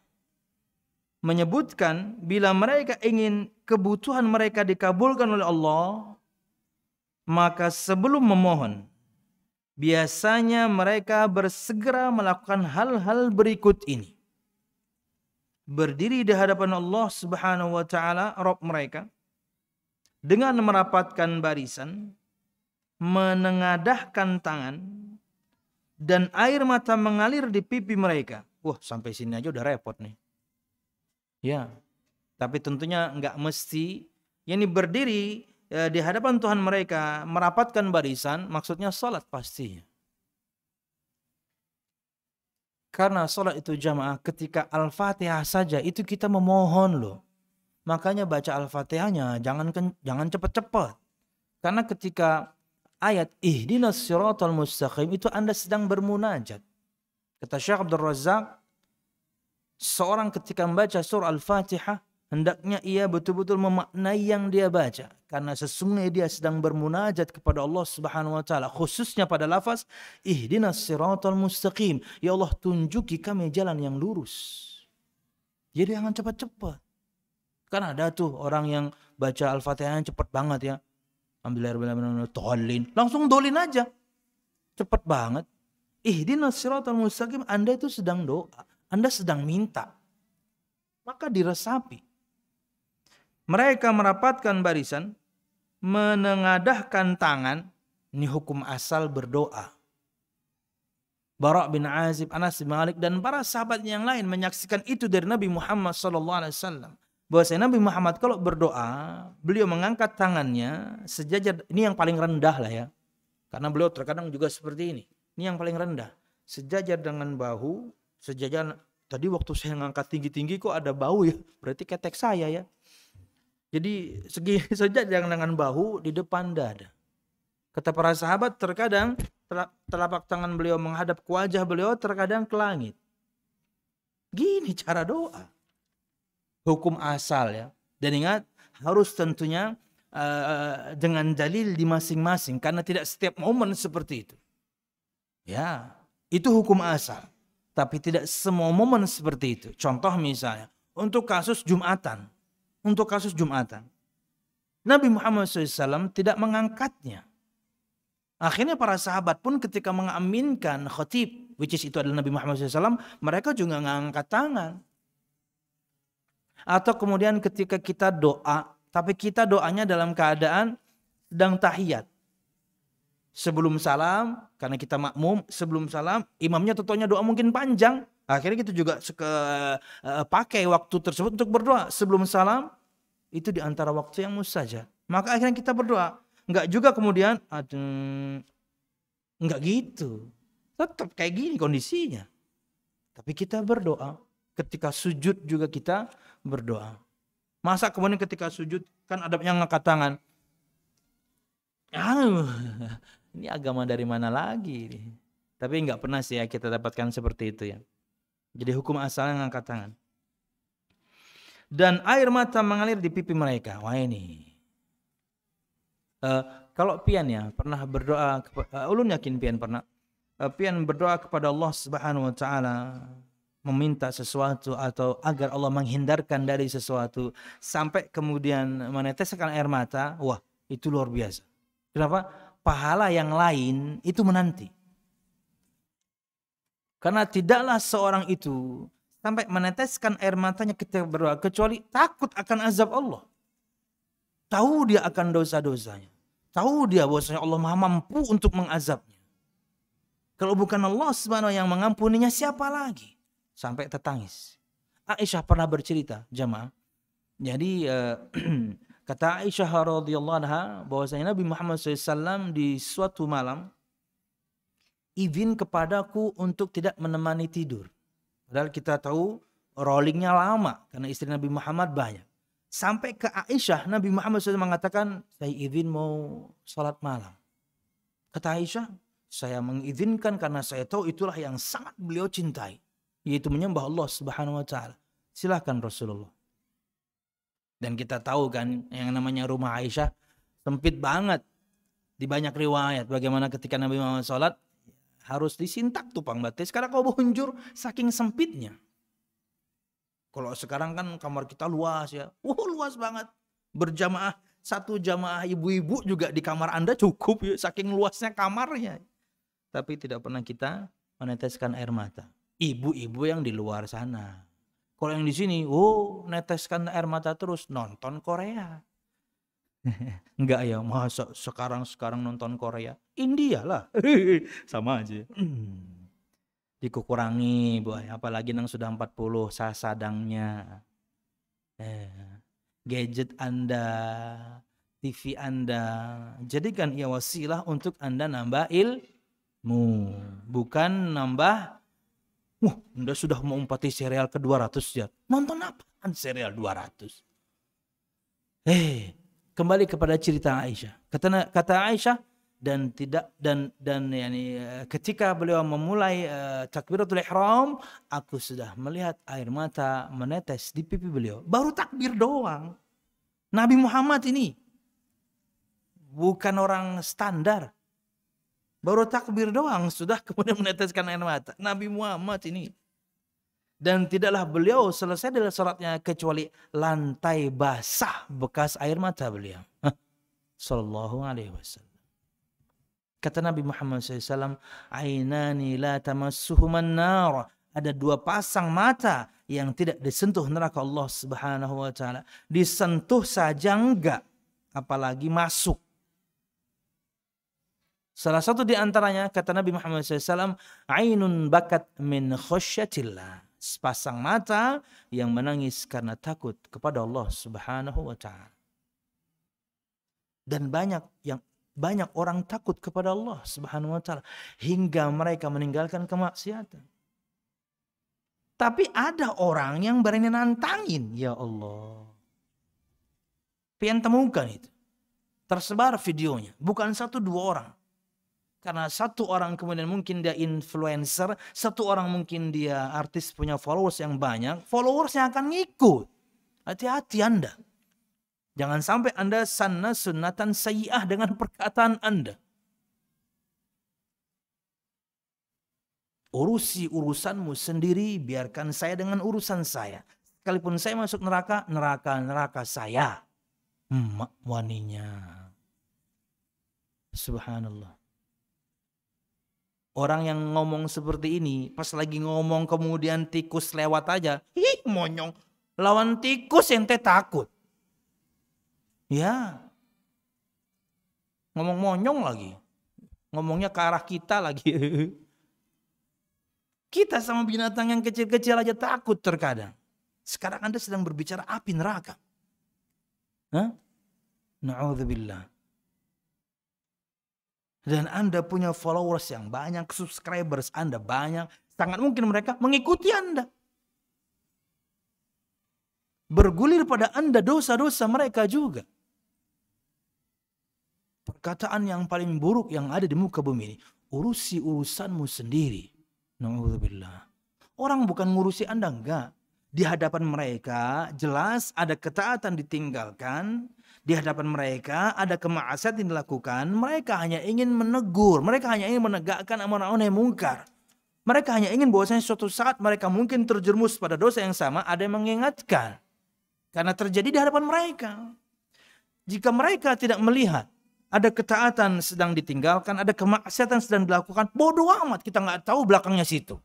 menyebutkan bila mereka ingin kebutuhan mereka dikabulkan oleh Allah, maka sebelum memohon, biasanya mereka bersegera melakukan hal-hal berikut ini. Berdiri di hadapan Allah Subhanahu wa taala, Rob mereka dengan merapatkan barisan, menengadahkan tangan dan air mata mengalir di pipi mereka. Wah, sampai sini aja udah repot nih. Ya. Tapi tentunya nggak mesti. Ini berdiri ya, di hadapan Tuhan mereka merapatkan barisan maksudnya salat pasti Karena salat itu jamaah ketika Al-Fatihah saja itu kita memohon loh. Makanya baca Al-Fatihahnya jangan jangan cepat-cepat. Karena ketika ayat ihdinas siratal mustaqim itu Anda sedang bermunajat. Kata Syekh Abdul Razak, seorang ketika membaca surah Al-Fatihah Hendaknya ia betul-betul memaknai yang dia baca. Karena sesungguhnya dia sedang bermunajat kepada Allah subhanahu wa ta'ala. Khususnya pada lafaz, Ihdinas siratul mustaqim. Ya Allah tunjuki kami jalan yang lurus. Jadi jangan cepat-cepat. Karena ada tuh orang yang baca Al-Fatihah cepat banget ya. ambil tolin. langsung dolin aja. Cepat banget. Ihdinas siratal mustaqim. Anda itu sedang doa. Anda sedang minta. Maka diresapi mereka merapatkan barisan, menengadahkan tangan, ini hukum asal berdoa. Barak bin Azib, Anas bin Malik dan para sahabat yang lain menyaksikan itu dari Nabi Muhammad SAW. Bahwasanya Nabi Muhammad kalau berdoa, beliau mengangkat tangannya sejajar, ini yang paling rendah lah ya. Karena beliau terkadang juga seperti ini. Ini yang paling rendah. Sejajar dengan bahu, sejajar tadi waktu saya mengangkat tinggi-tinggi kok ada bau ya. Berarti ketek saya ya. Jadi segi (laughs) sejak dengan dengan bahu di depan dada. Kata para sahabat terkadang telapak tangan beliau menghadap ke wajah beliau terkadang ke langit. Gini cara doa. Hukum asal ya. Dan ingat harus tentunya uh, dengan dalil di masing-masing karena tidak setiap momen seperti itu. Ya, itu hukum asal. Tapi tidak semua momen seperti itu. Contoh misalnya untuk kasus Jumatan untuk kasus Jumatan. Nabi Muhammad SAW tidak mengangkatnya. Akhirnya para sahabat pun ketika mengaminkan khotib, which is itu adalah Nabi Muhammad SAW, mereka juga mengangkat tangan. Atau kemudian ketika kita doa, tapi kita doanya dalam keadaan sedang tahiyat. Sebelum salam, karena kita makmum, sebelum salam, imamnya tentunya doa mungkin panjang. Akhirnya kita juga suka uh, pakai waktu tersebut untuk berdoa. Sebelum salam itu di antara waktu yang mustajab. Maka akhirnya kita berdoa. Enggak juga kemudian aduh enggak gitu. Tetap kayak gini kondisinya. Tapi kita berdoa. Ketika sujud juga kita berdoa. Masa kemudian ketika sujud kan ada yang ngangkat tangan. Aduh, ini agama dari mana lagi? Tapi enggak pernah sih ya kita dapatkan seperti itu ya. Jadi hukum asalnya angkat tangan. Dan air mata mengalir di pipi mereka. Wah ini. Uh, kalau Pian ya pernah berdoa, uh, ulun yakin Pian pernah. Uh, Pian berdoa kepada Allah Subhanahu Wa Taala meminta sesuatu atau agar Allah menghindarkan dari sesuatu sampai kemudian meneteskan air mata. Wah itu luar biasa. Kenapa? Pahala yang lain itu menanti. Karena tidaklah seorang itu sampai meneteskan air matanya ketika berdoa kecuali takut akan azab Allah. Tahu dia akan dosa-dosanya. Tahu dia bahwasanya Allah Maha mampu untuk mengazabnya. Kalau bukan Allah Subhanahu yang mengampuninya siapa lagi? Sampai tertangis. Aisyah pernah bercerita, jemaah. Jadi uh, (clears throat) kata Aisyah radhiyallahu anha bahwasanya Nabi Muhammad SAW di suatu malam izin kepadaku untuk tidak menemani tidur. Padahal kita tahu rollingnya lama karena istri Nabi Muhammad banyak. Sampai ke Aisyah, Nabi Muhammad sudah mengatakan, saya izin mau sholat malam. Kata Aisyah, saya mengizinkan karena saya tahu itulah yang sangat beliau cintai. Yaitu menyembah Allah Subhanahu Wa Taala. Silahkan Rasulullah. Dan kita tahu kan yang namanya rumah Aisyah sempit banget. Di banyak riwayat bagaimana ketika Nabi Muhammad sholat, harus disintak tupang batis Sekarang kau bonjur saking sempitnya. Kalau sekarang kan kamar kita luas ya. oh, luas banget. Berjamaah satu jamaah ibu-ibu juga di kamar Anda cukup ya, saking luasnya kamarnya. Tapi tidak pernah kita meneteskan air mata. Ibu-ibu yang di luar sana. Kalau yang di sini, oh neteskan air mata terus nonton Korea. (laughs) Enggak ya, masa sekarang-sekarang nonton Korea. India lah. (laughs) Sama aja. dikurangi hmm. Dikukurangi, boy. Apalagi nang sudah 40 sasadangnya. Eh, gadget Anda, TV Anda. Jadikan ia wasilah untuk Anda nambah ilmu. Bukan nambah Wah, Anda sudah mengumpati serial ke-200 ya. Nonton apaan serial 200? Eh, hey, kembali kepada cerita Aisyah. Kata kata Aisyah dan tidak dan dan yani eh, ketika beliau memulai uh, takbiratul ihram aku sudah melihat air mata menetes di pipi beliau. Baru takbir doang. Nabi Muhammad ini bukan orang standar. Baru takbir doang sudah (laughs) kemudian meneteskan air mata. Nabi Muhammad ini dan tidaklah beliau selesai dari salatnya kecuali lantai basah bekas air mata beliau. Sallallahu alaihi wasallam. Kata Nabi Muhammad SAW, Ainani la tamassuhuman nara. Ada dua pasang mata yang tidak disentuh neraka Allah Subhanahu wa taala. Disentuh saja enggak, apalagi masuk. Salah satu di antaranya kata Nabi Muhammad SAW, Ainun bakat min khosyatillah sepasang mata yang menangis karena takut kepada Allah Subhanahu wa taala. Dan banyak yang banyak orang takut kepada Allah Subhanahu wa taala hingga mereka meninggalkan kemaksiatan. Tapi ada orang yang berani nantangin, ya Allah. Pian temukan itu. Tersebar videonya, bukan satu dua orang. Karena satu orang kemudian mungkin dia influencer, satu orang mungkin dia artis punya followers yang banyak, followersnya akan ngikut. Hati-hati Anda. Jangan sampai Anda sana sunatan sayyah dengan (laughs) perkataan Anda. Urusi urusanmu sendiri, biarkan saya dengan urusan saya. Sekalipun saya masuk neraka, neraka, neraka saya. Mak waninya. Subhanallah orang yang ngomong seperti ini pas lagi ngomong kemudian tikus lewat aja ih monyong lawan tikus ente takut ya ngomong monyong lagi ngomongnya ke arah kita lagi (laughs) kita sama binatang yang kecil-kecil aja takut terkadang sekarang anda sedang berbicara api neraka Hah? Na'udzubillah dan Anda punya followers yang banyak, subscribers Anda banyak, sangat mungkin mereka mengikuti Anda. Bergulir pada Anda dosa-dosa mereka juga. Perkataan yang paling buruk yang ada di muka bumi ini, urusi urusanmu sendiri. Nauzubillah. Orang bukan ngurusi Anda enggak. Di hadapan mereka jelas ada ketaatan ditinggalkan, di hadapan mereka ada kemaksiatan yang dilakukan. Mereka hanya ingin menegur. Mereka hanya ingin menegakkan amaran yang mungkar. Mereka hanya ingin bahwasanya suatu saat mereka mungkin terjerumus pada dosa yang sama. Ada yang mengingatkan. Karena terjadi di hadapan mereka. Jika mereka tidak melihat ada ketaatan sedang ditinggalkan, ada kemaksiatan sedang dilakukan, bodoh amat kita nggak tahu belakangnya situ.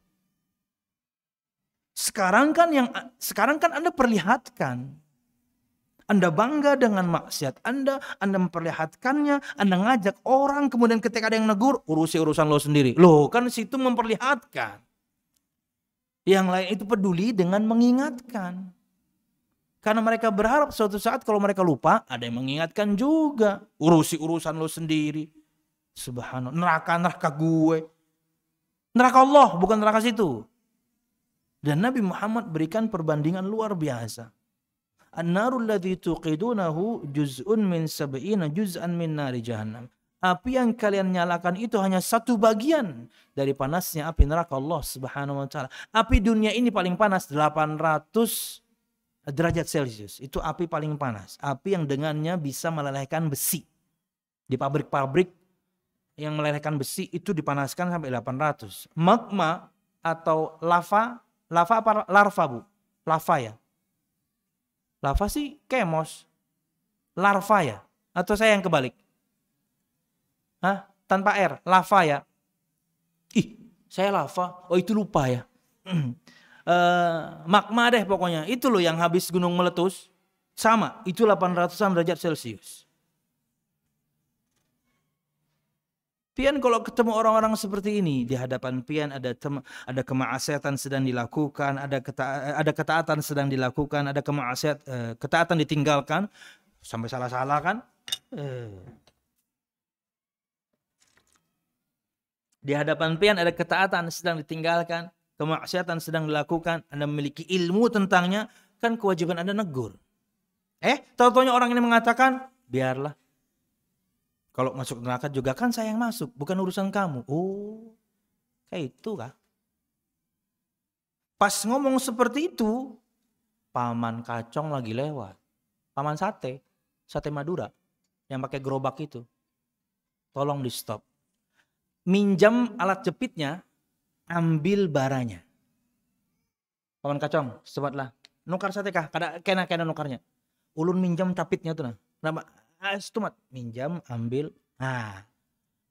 Sekarang kan yang sekarang kan Anda perlihatkan anda bangga dengan maksiat Anda, Anda memperlihatkannya, Anda ngajak orang, kemudian ketika ada yang negur, urusi urusan lo sendiri. Loh, kan situ memperlihatkan. Yang lain itu peduli dengan mengingatkan. Karena mereka berharap suatu saat kalau mereka lupa, ada yang mengingatkan juga. Urusi urusan lo sendiri. Subhanallah, neraka-neraka gue. Neraka Allah, bukan neraka situ. Dan Nabi Muhammad berikan perbandingan luar biasa. An-narul ladzi tuqidunahu juz'un min sab'ina juz'an min nari jahannam. Api yang kalian nyalakan itu hanya satu bagian dari panasnya api neraka Allah Subhanahu wa taala. Api dunia ini paling panas 800 derajat Celcius. Itu api paling panas. Api yang dengannya bisa melelehkan besi. Di pabrik-pabrik yang melelehkan besi itu dipanaskan sampai 800. Magma atau lava, lava apa larva Bu? Lava ya Lava sih kemos. Larva ya? Atau saya yang kebalik? Hah? Tanpa R, lava ya? Ih, saya lava. Oh itu lupa ya. uh, (clears throat) magma deh pokoknya. Itu loh yang habis gunung meletus. Sama, itu 800-an derajat Celcius. Pian kalau ketemu orang-orang seperti ini di hadapan Pian ada tem ada kemaksiatan sedang dilakukan, ada keta ada ketaatan sedang dilakukan, ada kemaksiat eh, ketaatan ditinggalkan sampai salah-salah kan? Eh. Di hadapan Pian ada ketaatan sedang ditinggalkan, kemaksiatan sedang dilakukan, Anda memiliki ilmu tentangnya, kan kewajiban Anda negur. Eh, tahu orang ini mengatakan, biarlah kalau masuk neraka juga kan saya yang masuk, bukan urusan kamu. Oh, kayak itu kah? Pas ngomong seperti itu, paman kacong lagi lewat. Paman sate, sate Madura yang pakai gerobak itu. Tolong di stop. Minjam alat jepitnya, ambil baranya. Paman kacong, sebatlah. Nukar sate kah? kena kena nukarnya. Ulun minjam capitnya tuh nah ah astumat minjam ambil nah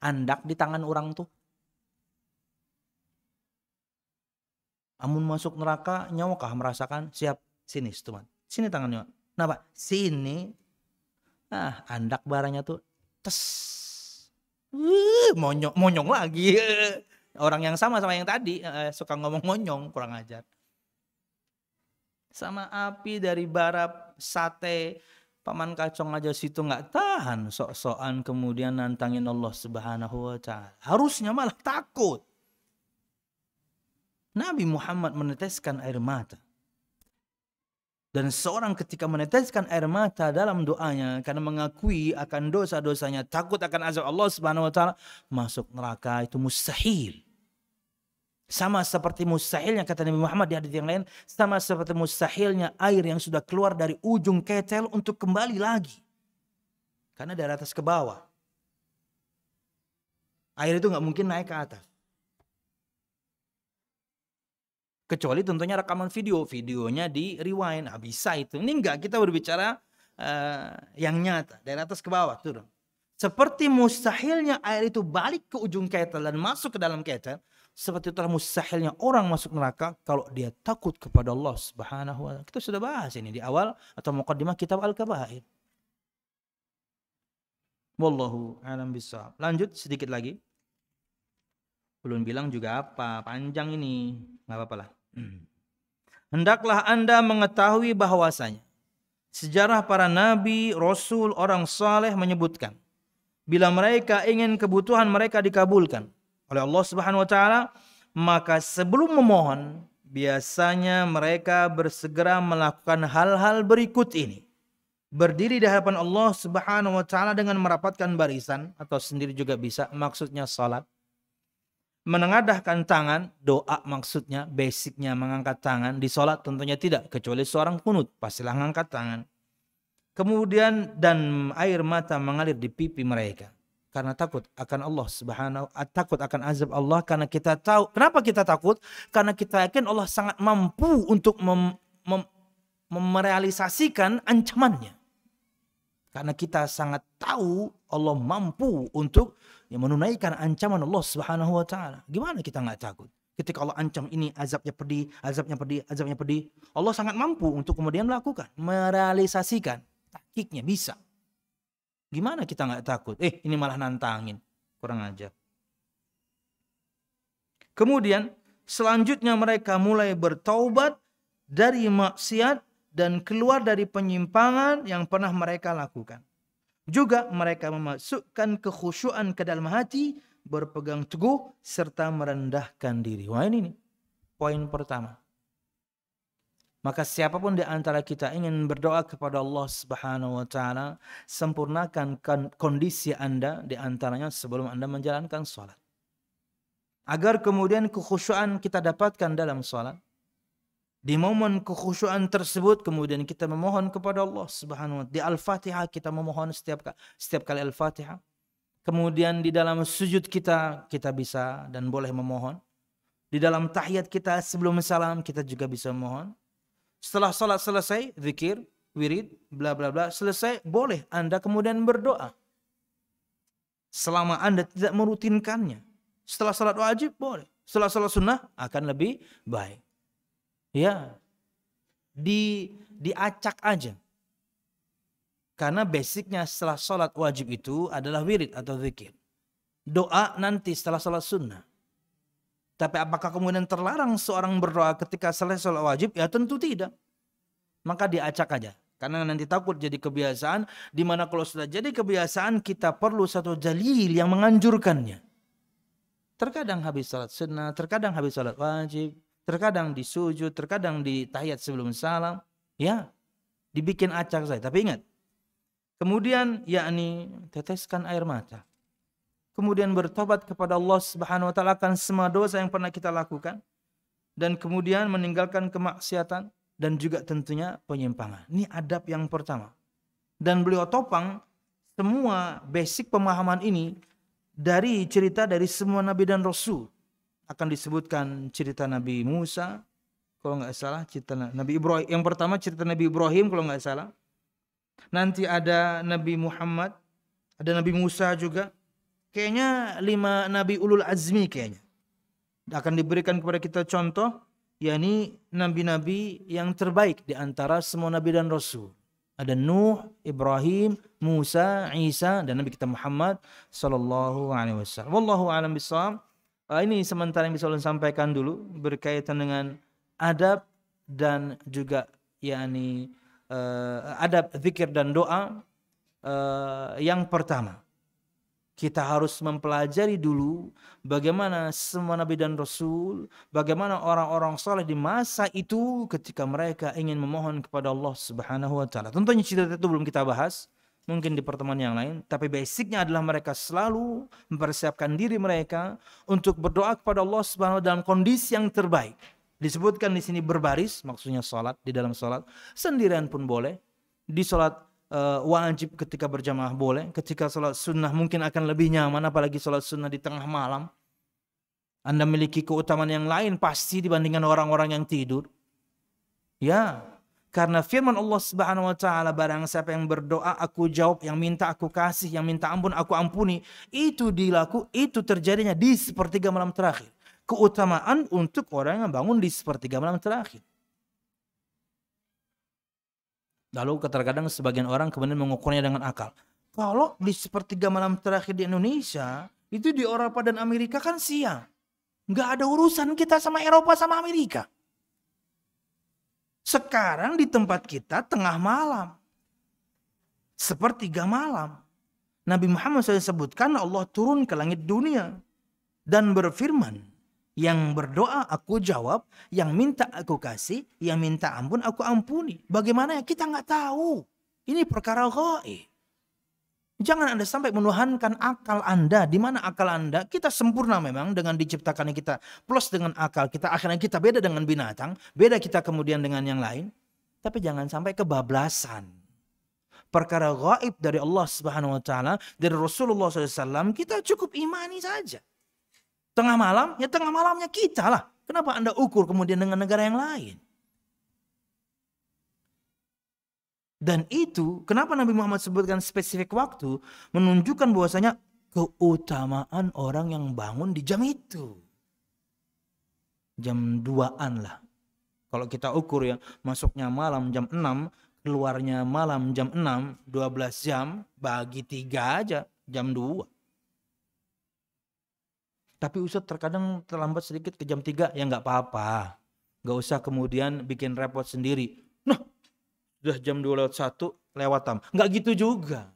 andak di tangan orang tuh amun masuk neraka nyawa kah merasakan siap sini istumat sini tangannya nah pak sini ah andak barangnya tuh tes uh, monyong monyong lagi (laughs) orang yang sama sama yang tadi uh, suka ngomong monyong kurang ajar sama api dari bara sate Paman Kacong aja situ nggak tahan sok-sokan kemudian nantangin Allah Subhanahu wa taala. Harusnya malah takut. Nabi Muhammad meneteskan air mata. Dan seorang ketika meneteskan air mata dalam doanya karena mengakui akan dosa-dosanya, takut akan azab Allah Subhanahu wa taala, masuk neraka itu mustahil. Sama seperti mustahilnya kata Nabi Muhammad di hadis yang lain, sama seperti mustahilnya air yang sudah keluar dari ujung ketel untuk kembali lagi. Karena dari atas ke bawah. Air itu nggak mungkin naik ke atas. Kecuali tentunya rekaman video, videonya di rewind, nah, bisa itu. Ini enggak kita berbicara uh, yang nyata, dari atas ke bawah turun. Seperti mustahilnya air itu balik ke ujung ketel dan masuk ke dalam ketel, seperti telah mustahilnya orang masuk neraka kalau dia takut kepada Allah Subhanahu wa taala. Kita sudah bahas ini di awal atau mukadimah kitab Al-Kabair. Wallahu alam bisawab. Lanjut sedikit lagi. Belum bilang juga apa, panjang ini. nggak apa-apa lah. (clears throat) Hendaklah Anda mengetahui bahwasanya sejarah para nabi, rasul, orang saleh menyebutkan bila mereka ingin kebutuhan mereka dikabulkan, oleh Allah Subhanahu wa taala, maka sebelum memohon biasanya mereka bersegera melakukan hal-hal berikut ini. Berdiri di hadapan Allah Subhanahu wa taala dengan merapatkan barisan atau sendiri juga bisa, maksudnya salat. Menengadahkan tangan, doa maksudnya, basicnya mengangkat tangan. Di sholat tentunya tidak, kecuali seorang kunut, pastilah mengangkat tangan. Kemudian dan air mata mengalir di pipi mereka karena takut akan Allah Subhanahu takut akan azab Allah karena kita tahu kenapa kita takut karena kita yakin Allah sangat mampu untuk mem, mem, merealisasikan ancamannya karena kita sangat tahu Allah mampu untuk ya, menunaikan ancaman Allah Subhanahu wa taala gimana kita nggak takut ketika Allah ancam ini azabnya pedih azabnya pedih azabnya pedih Allah sangat mampu untuk kemudian melakukan merealisasikan takiknya bisa Gimana kita nggak takut? Eh, ini malah nantangin. Kurang ajar. Kemudian selanjutnya mereka mulai bertaubat dari maksiat dan keluar dari penyimpangan yang pernah mereka lakukan. Juga mereka memasukkan kekhusyuan ke dalam hati, berpegang teguh serta merendahkan diri. Wah ini nih, poin pertama. Maka siapapun di antara kita ingin berdoa kepada Allah Subhanahu wa taala, sempurnakan kan-, kondisi Anda di antaranya sebelum Anda menjalankan salat. Agar kemudian kekhusyuan kita dapatkan dalam salat. Di momen kekhusyuan tersebut kemudian kita memohon kepada Allah Subhanahu wa taala. Di Al-Fatihah kita memohon setiap setiap kali Al-Fatihah. Kemudian di dalam sujud kita kita bisa dan boleh memohon. Di dalam tahiyat kita sebelum salam kita juga bisa memohon. Setelah sholat selesai, zikir, wirid, bla bla bla, selesai, boleh Anda kemudian berdoa. Selama Anda tidak merutinkannya. Setelah sholat wajib, boleh. Setelah sholat sunnah, akan lebih baik. Ya, di diacak aja. Karena basicnya setelah sholat wajib itu adalah wirid atau zikir. Doa nanti setelah sholat sunnah. Tapi apakah kemudian terlarang seorang berdoa ketika selesai sholat wajib? Ya tentu tidak. Maka diacak aja. Karena nanti takut jadi kebiasaan. Dimana kalau sudah jadi kebiasaan kita perlu satu jalil yang menganjurkannya. Terkadang habis sholat sunnah, terkadang habis sholat wajib, terkadang di sujud, terkadang di tahiyat sebelum salam. Ya, dibikin acak saja. Tapi ingat, kemudian yakni teteskan air mata kemudian bertobat kepada Allah Subhanahu wa taala akan semua dosa yang pernah kita lakukan dan kemudian meninggalkan kemaksiatan dan juga tentunya penyimpangan. Ini adab yang pertama. Dan beliau topang semua basic pemahaman ini dari cerita dari semua nabi dan rasul akan disebutkan cerita Nabi Musa kalau nggak salah cerita Nabi Ibrahim yang pertama cerita Nabi Ibrahim kalau nggak salah nanti ada Nabi Muhammad ada Nabi Musa juga kayaknya lima nabi ulul azmi kayaknya akan diberikan kepada kita contoh yakni nabi-nabi yang terbaik di antara semua nabi dan rasul. Ada Nuh, Ibrahim, Musa, Isa dan Nabi kita Muhammad sallallahu alaihi wasallam. Wallahu a'lam bissawab. Ah, ini sementara yang bisa ulun sampaikan dulu berkaitan dengan adab dan juga yakni eh, adab zikir dan doa eh, yang pertama. Kita harus mempelajari dulu bagaimana semua nabi dan rasul, bagaimana orang-orang soleh di masa itu ketika mereka ingin memohon kepada Allah Subhanahu wa taala. Tentunya cerita itu belum kita bahas, mungkin di pertemuan yang lain, tapi basicnya adalah mereka selalu mempersiapkan diri mereka untuk berdoa kepada Allah Subhanahu wa taala dalam kondisi yang terbaik. Disebutkan di sini berbaris, maksudnya sholat di dalam sholat, sendirian pun boleh. Di sholat uh, wajib ketika berjamaah boleh, ketika sholat sunnah mungkin akan lebih nyaman apalagi sholat sunnah di tengah malam. Anda memiliki keutamaan yang lain pasti dibandingkan orang-orang yang tidur. Ya, karena firman Allah Subhanahu wa taala barang siapa yang berdoa aku jawab, yang minta aku kasih, yang minta ampun aku ampuni, itu dilaku itu terjadinya di sepertiga malam terakhir. Keutamaan untuk orang yang bangun di sepertiga malam terakhir. Lalu terkadang sebagian orang kemudian mengukurnya dengan akal. Kalau di sepertiga malam terakhir di Indonesia, itu di Eropa dan Amerika kan siang. Nggak ada urusan kita sama Eropa sama Amerika. Sekarang di tempat kita tengah malam. Sepertiga malam. Nabi Muhammad SAW sebutkan Allah turun ke langit dunia. Dan berfirman. Yang berdoa aku jawab, yang minta aku kasih, yang minta ampun aku ampuni. Bagaimana ya kita nggak tahu. Ini perkara gaib. Jangan Anda sampai menuhankan akal Anda. Di mana akal Anda? Kita sempurna memang dengan diciptakannya kita. Plus dengan akal kita. Akhirnya kita beda dengan binatang. Beda kita kemudian dengan yang lain. Tapi jangan sampai kebablasan. Perkara gaib dari Allah Subhanahu wa taala, dari Rasulullah SAW, kita cukup imani saja. Tengah malam, ya tengah malamnya kita lah. Kenapa Anda ukur kemudian dengan negara yang lain? Dan itu kenapa Nabi Muhammad sebutkan spesifik waktu menunjukkan bahwasanya keutamaan orang yang bangun di jam itu. Jam 2-an lah. Kalau kita ukur ya, masuknya malam jam 6, keluarnya malam jam 6, 12 jam bagi 3 aja, jam 2. Tapi Ustaz terkadang terlambat sedikit ke jam 3 ya nggak apa-apa. Nggak usah kemudian bikin repot sendiri. Nah, udah jam dua lewat satu lewat tam. Nggak gitu juga.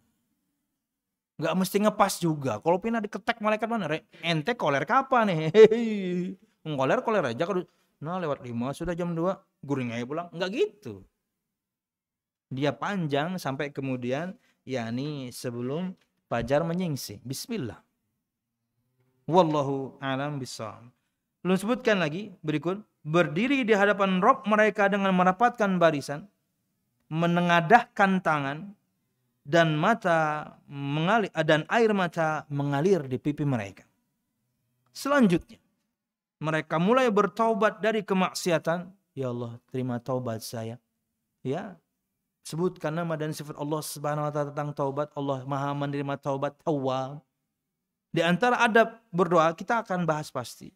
Nggak mesti ngepas juga. Kalau pina diketek malaikat mana? Re? Ente koler kapan nih? Eh? (laughs) Ngoler koler aja kalau nah lewat lima sudah jam 2 guring aja pulang. Nggak gitu. Dia panjang sampai kemudian yakni sebelum fajar menyingsing. Bismillah. Wallahu alam bisawab. Lalu sebutkan lagi berikut, berdiri di hadapan Rob mereka dengan merapatkan barisan, menengadahkan tangan dan mata mengalir dan air mata mengalir di pipi mereka. Selanjutnya, mereka mulai bertaubat dari kemaksiatan. Ya Allah, terima taubat saya. Ya, sebutkan nama dan sifat Allah Subhanahu wa taala tentang taubat. Allah Maha menerima taubat, Tawwab. Di antara adab berdoa kita akan bahas pasti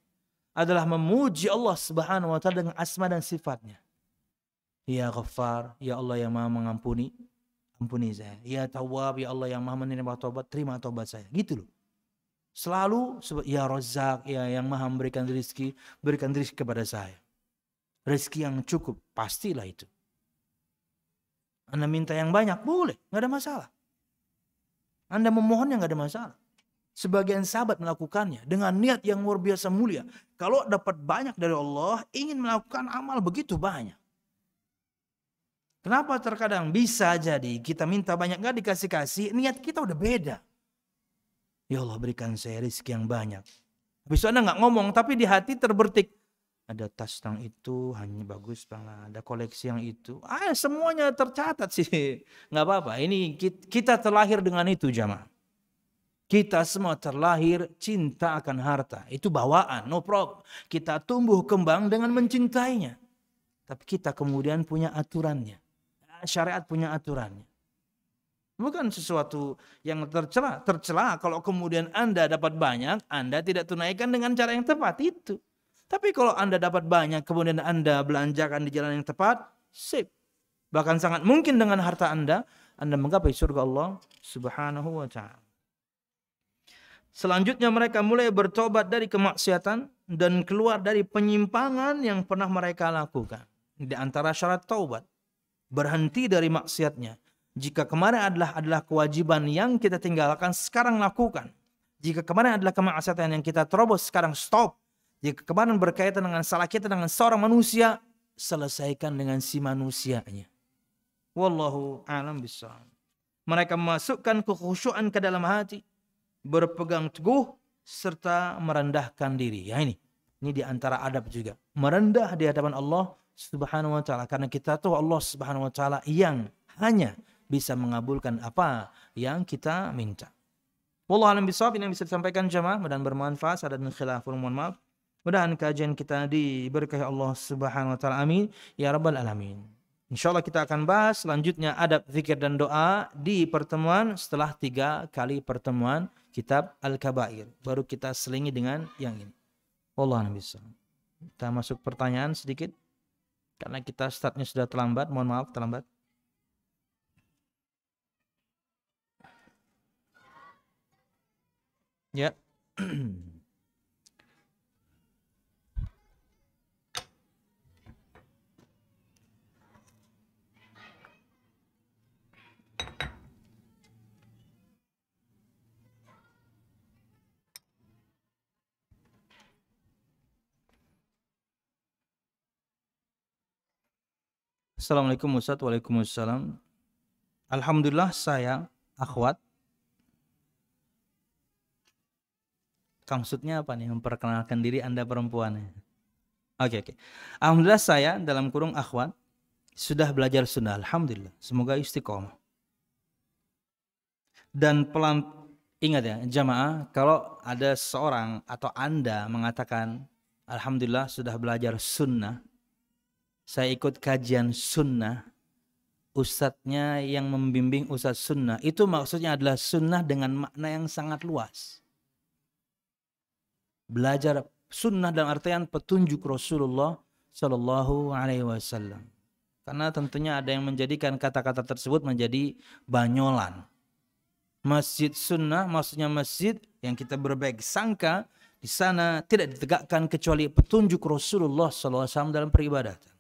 adalah memuji Allah Subhanahu wa taala dengan asma dan sifatnya. Ya Ghaffar, ya Allah yang Maha mengampuni, ampuni saya. Ya Tawwab, ya Allah yang Maha menerima tobat, terima tobat saya. Gitu loh. Selalu ya Razzaq, ya yang Maha memberikan rezeki, berikan rezeki kepada saya. Rezeki yang cukup, pastilah itu. Anda minta yang banyak, boleh, nggak ada masalah. Anda memohon yang nggak ada masalah sebagian sahabat melakukannya dengan niat yang luar biasa mulia. Kalau dapat banyak dari Allah, ingin melakukan amal begitu banyak. Kenapa terkadang bisa jadi kita minta banyak gak dikasih-kasih, niat kita udah beda. Ya Allah berikan saya rezeki yang banyak. Habis itu Anda nggak ngomong, tapi di hati terbertik. Ada tas yang itu hanya bagus banget, ada koleksi yang itu. Ah, semuanya tercatat sih. (laughs) Nggak apa-apa, ini kita terlahir dengan itu jamaah. Kita semua terlahir cinta akan harta. Itu bawaan, no problem. Kita tumbuh kembang dengan mencintainya. Tapi kita kemudian punya aturannya. Syariat punya aturannya. Bukan sesuatu yang tercela. Tercela kalau kemudian Anda dapat banyak, Anda tidak tunaikan dengan cara yang tepat itu. Tapi kalau Anda dapat banyak, kemudian Anda belanjakan di jalan yang tepat, sip. Bahkan sangat mungkin dengan harta Anda, Anda menggapai surga Allah Subhanahu wa taala. Selanjutnya mereka mulai bertobat dari kemaksiatan dan keluar dari penyimpangan yang pernah mereka lakukan. Di antara syarat taubat, berhenti dari maksiatnya. Jika kemarin adalah adalah kewajiban yang kita tinggalkan, sekarang lakukan. Jika kemarin adalah kemaksiatan yang kita terobos, sekarang stop. Jika kemarin berkaitan dengan salah kita dengan seorang manusia, selesaikan dengan si manusianya. Wallahu alam bishawab. Mereka memasukkan kekhusyuan ke dalam hati berpegang teguh serta merendahkan diri. Ya ini, ini di antara adab juga. Merendah di hadapan Allah Subhanahu wa taala karena kita tahu Allah Subhanahu wa taala yang hanya bisa mengabulkan apa yang kita minta. Wallahu alam bisawab ini yang bisa disampaikan jemaah mudah bermanfaat sadar dan khilaf mohon maaf. Mudah-mudahan kajian kita diberkahi Allah Subhanahu wa taala amin ya rabbal alamin. Insya Allah kita akan bahas selanjutnya adab zikir dan doa di pertemuan setelah tiga kali pertemuan kitab Al-Kabair. Baru kita selingi dengan yang ini. Allah bisa. Kita masuk pertanyaan sedikit. Karena kita startnya sudah terlambat. Mohon maaf terlambat. Ya. Yeah. (clears throat) Assalamualaikum Ustaz, Waalaikumsalam. Alhamdulillah saya akhwat. Maksudnya apa nih? Memperkenalkan diri Anda perempuan. Ya? Oke, okay, oke. Okay. Alhamdulillah saya dalam kurung akhwat sudah belajar sunnah. Alhamdulillah. Semoga istiqomah. Dan pelan ingat ya jamaah kalau ada seorang atau Anda mengatakan Alhamdulillah sudah belajar sunnah saya ikut kajian sunnah ustadznya yang membimbing ustadz sunnah itu maksudnya adalah sunnah dengan makna yang sangat luas belajar sunnah dalam artian petunjuk Rasulullah Shallallahu Alaihi Wasallam karena tentunya ada yang menjadikan kata-kata tersebut menjadi banyolan masjid sunnah maksudnya masjid yang kita berbaik sangka di sana tidak ditegakkan kecuali petunjuk Rasulullah alaihi wasallam dalam peribadatan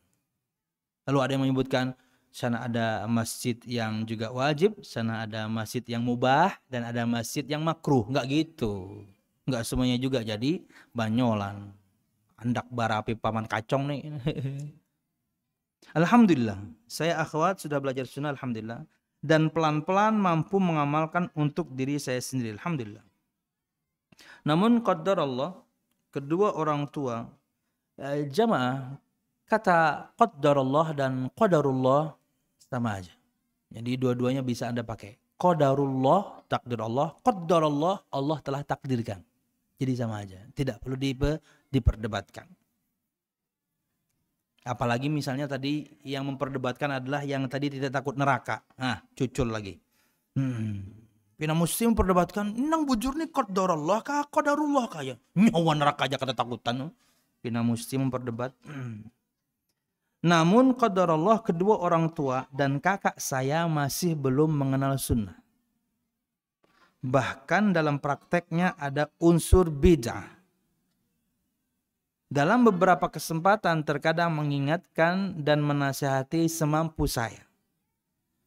Lalu ada yang menyebutkan sana ada masjid yang juga wajib, sana ada masjid yang mubah dan ada masjid yang makruh. Enggak gitu. Enggak semuanya juga jadi banyolan. Andak bara api paman kacong nih. (laughs) Alhamdulillah, saya akhwat sudah belajar sunnah alhamdulillah dan pelan-pelan mampu mengamalkan untuk diri saya sendiri alhamdulillah. Namun qadar Allah kedua orang tua eh, jamaah Kata qadarullah dan qadarullah sama aja. Jadi dua-duanya bisa Anda pakai. Qadarullah, takdir Allah. Qadarullah, Allah telah takdirkan. Jadi sama aja. Tidak perlu diperdebatkan. Apalagi misalnya tadi yang memperdebatkan adalah yang tadi tidak takut neraka. Nah, cucul lagi. Hmm. Pina muslim memperdebatkan, nang bujur nih qadarullah kah, qadarullah kah ya. Nyawa neraka aja kata takutan. Pina muslim memperdebat, hmm. Namun qadar Allah kedua orang tua dan kakak saya masih belum mengenal sunnah. Bahkan dalam prakteknya ada unsur bid'ah. Dalam beberapa kesempatan terkadang mengingatkan dan menasihati semampu saya.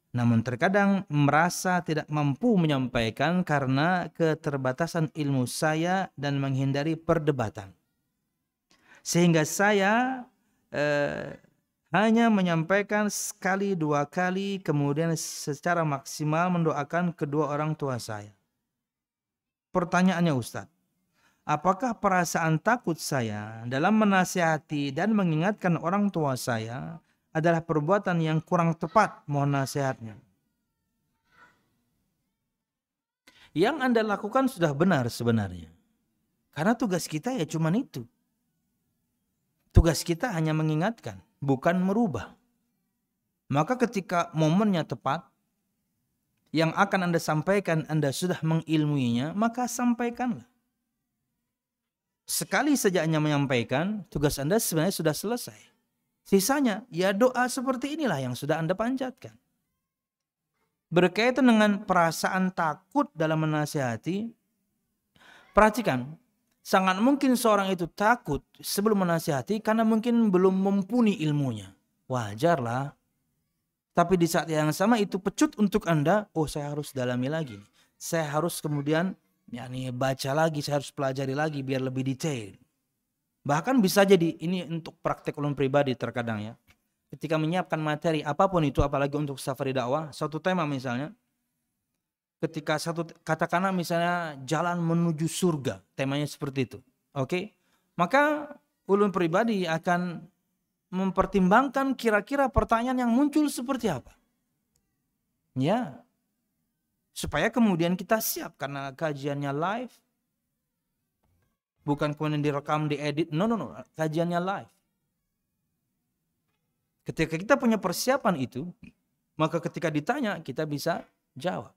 Namun terkadang merasa tidak mampu menyampaikan karena keterbatasan ilmu saya dan menghindari perdebatan. Sehingga saya eh, hanya menyampaikan sekali dua kali kemudian secara maksimal mendoakan kedua orang tua saya. Pertanyaannya Ustadz, apakah perasaan takut saya dalam menasihati dan mengingatkan orang tua saya adalah perbuatan yang kurang tepat mohon nasihatnya? Yang Anda lakukan sudah benar sebenarnya. Karena tugas kita ya cuman itu. Tugas kita hanya mengingatkan bukan merubah. Maka ketika momennya tepat, yang akan Anda sampaikan Anda sudah mengilmuinya, maka sampaikanlah. Sekali saja Anda menyampaikan, tugas Anda sebenarnya sudah selesai. Sisanya, ya doa seperti inilah yang sudah Anda panjatkan. Berkaitan dengan perasaan takut dalam menasihati, perhatikan Sangat mungkin seorang itu takut sebelum menasihati karena mungkin belum mumpuni ilmunya. Wajarlah. Tapi di saat yang sama itu pecut untuk Anda, oh saya harus dalami lagi. Saya harus kemudian nih baca lagi, saya harus pelajari lagi biar lebih detail. Bahkan bisa jadi ini untuk praktek ulum pribadi terkadang ya. Ketika menyiapkan materi apapun itu apalagi untuk safari dakwah, satu tema misalnya, ketika satu katakanlah misalnya jalan menuju surga temanya seperti itu oke maka ulun pribadi akan mempertimbangkan kira-kira pertanyaan yang muncul seperti apa ya supaya kemudian kita siap karena kajiannya live bukan kemudian direkam diedit no no no kajiannya live ketika kita punya persiapan itu maka ketika ditanya kita bisa jawab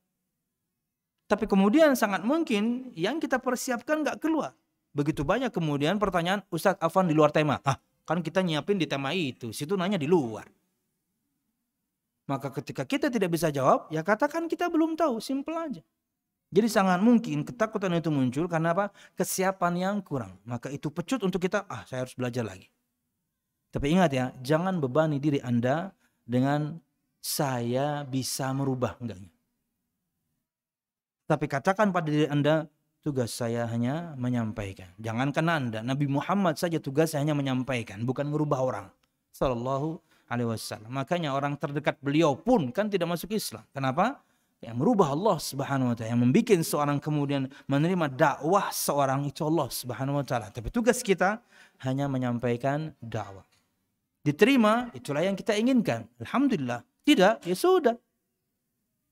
tapi kemudian sangat mungkin yang kita persiapkan nggak keluar. Begitu banyak kemudian pertanyaan, Ustadz Afan di luar tema. Ah, kan kita nyiapin di tema itu, situ nanya di luar. Maka ketika kita tidak bisa jawab, ya katakan kita belum tahu, simple aja. Jadi sangat mungkin ketakutan itu muncul karena apa? Kesiapan yang kurang. Maka itu pecut untuk kita, ah saya harus belajar lagi. Tapi ingat ya, jangan bebani diri Anda dengan saya bisa merubah enggaknya. Tapi katakan pada diri Anda, tugas saya hanya menyampaikan. Jangankan Anda, Nabi Muhammad saja tugas saya hanya menyampaikan, bukan merubah orang. Sallallahu alaihi wasallam. Makanya orang terdekat beliau pun kan tidak masuk Islam. Kenapa? Yang merubah Allah Subhanahu wa taala, yang membuat seorang kemudian menerima dakwah seorang itu Allah Subhanahu wa taala. Tapi tugas kita hanya menyampaikan dakwah. Diterima, itulah yang kita inginkan. Alhamdulillah. Tidak, ya sudah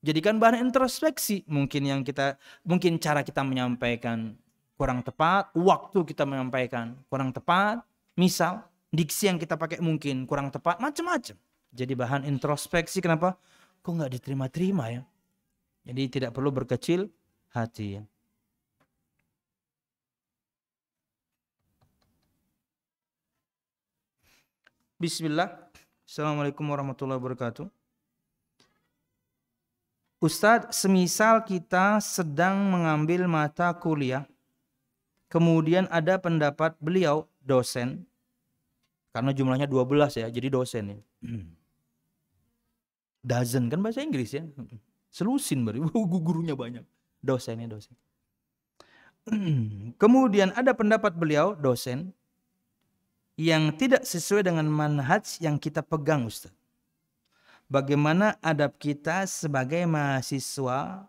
jadikan bahan introspeksi mungkin yang kita mungkin cara kita menyampaikan kurang tepat, waktu kita menyampaikan kurang tepat, misal diksi yang kita pakai mungkin kurang tepat, macam-macam. Jadi bahan introspeksi kenapa? Kok nggak diterima-terima ya? Jadi tidak perlu berkecil hati ya. Bismillah. Assalamualaikum warahmatullahi wabarakatuh. Ustadz, semisal kita sedang mengambil mata kuliah, kemudian ada pendapat beliau dosen, karena jumlahnya 12 ya, jadi dosen ya. (clears throat) Dozen kan bahasa Inggris ya. Selusin baru (laughs) uh, gurunya banyak. Dosennya dosen. Ya, (clears throat) kemudian ada pendapat beliau dosen yang tidak sesuai dengan manhaj yang kita pegang Ustadz bagaimana adab kita sebagai mahasiswa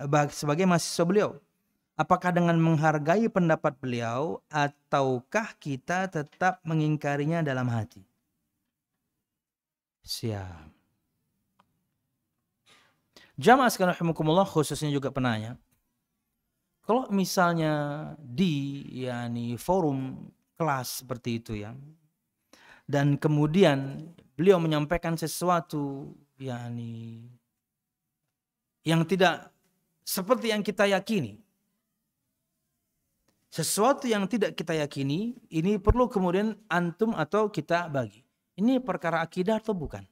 eh, sebagai mahasiswa beliau apakah dengan menghargai pendapat beliau ataukah kita tetap mengingkarinya dalam hati siap jamaah sekalian khususnya juga penanya kalau misalnya di yakni forum kelas seperti itu ya dan kemudian beliau menyampaikan sesuatu yakni yang tidak seperti yang kita yakini. Sesuatu yang tidak kita yakini ini perlu kemudian antum atau kita bagi. Ini perkara akidah atau bukan?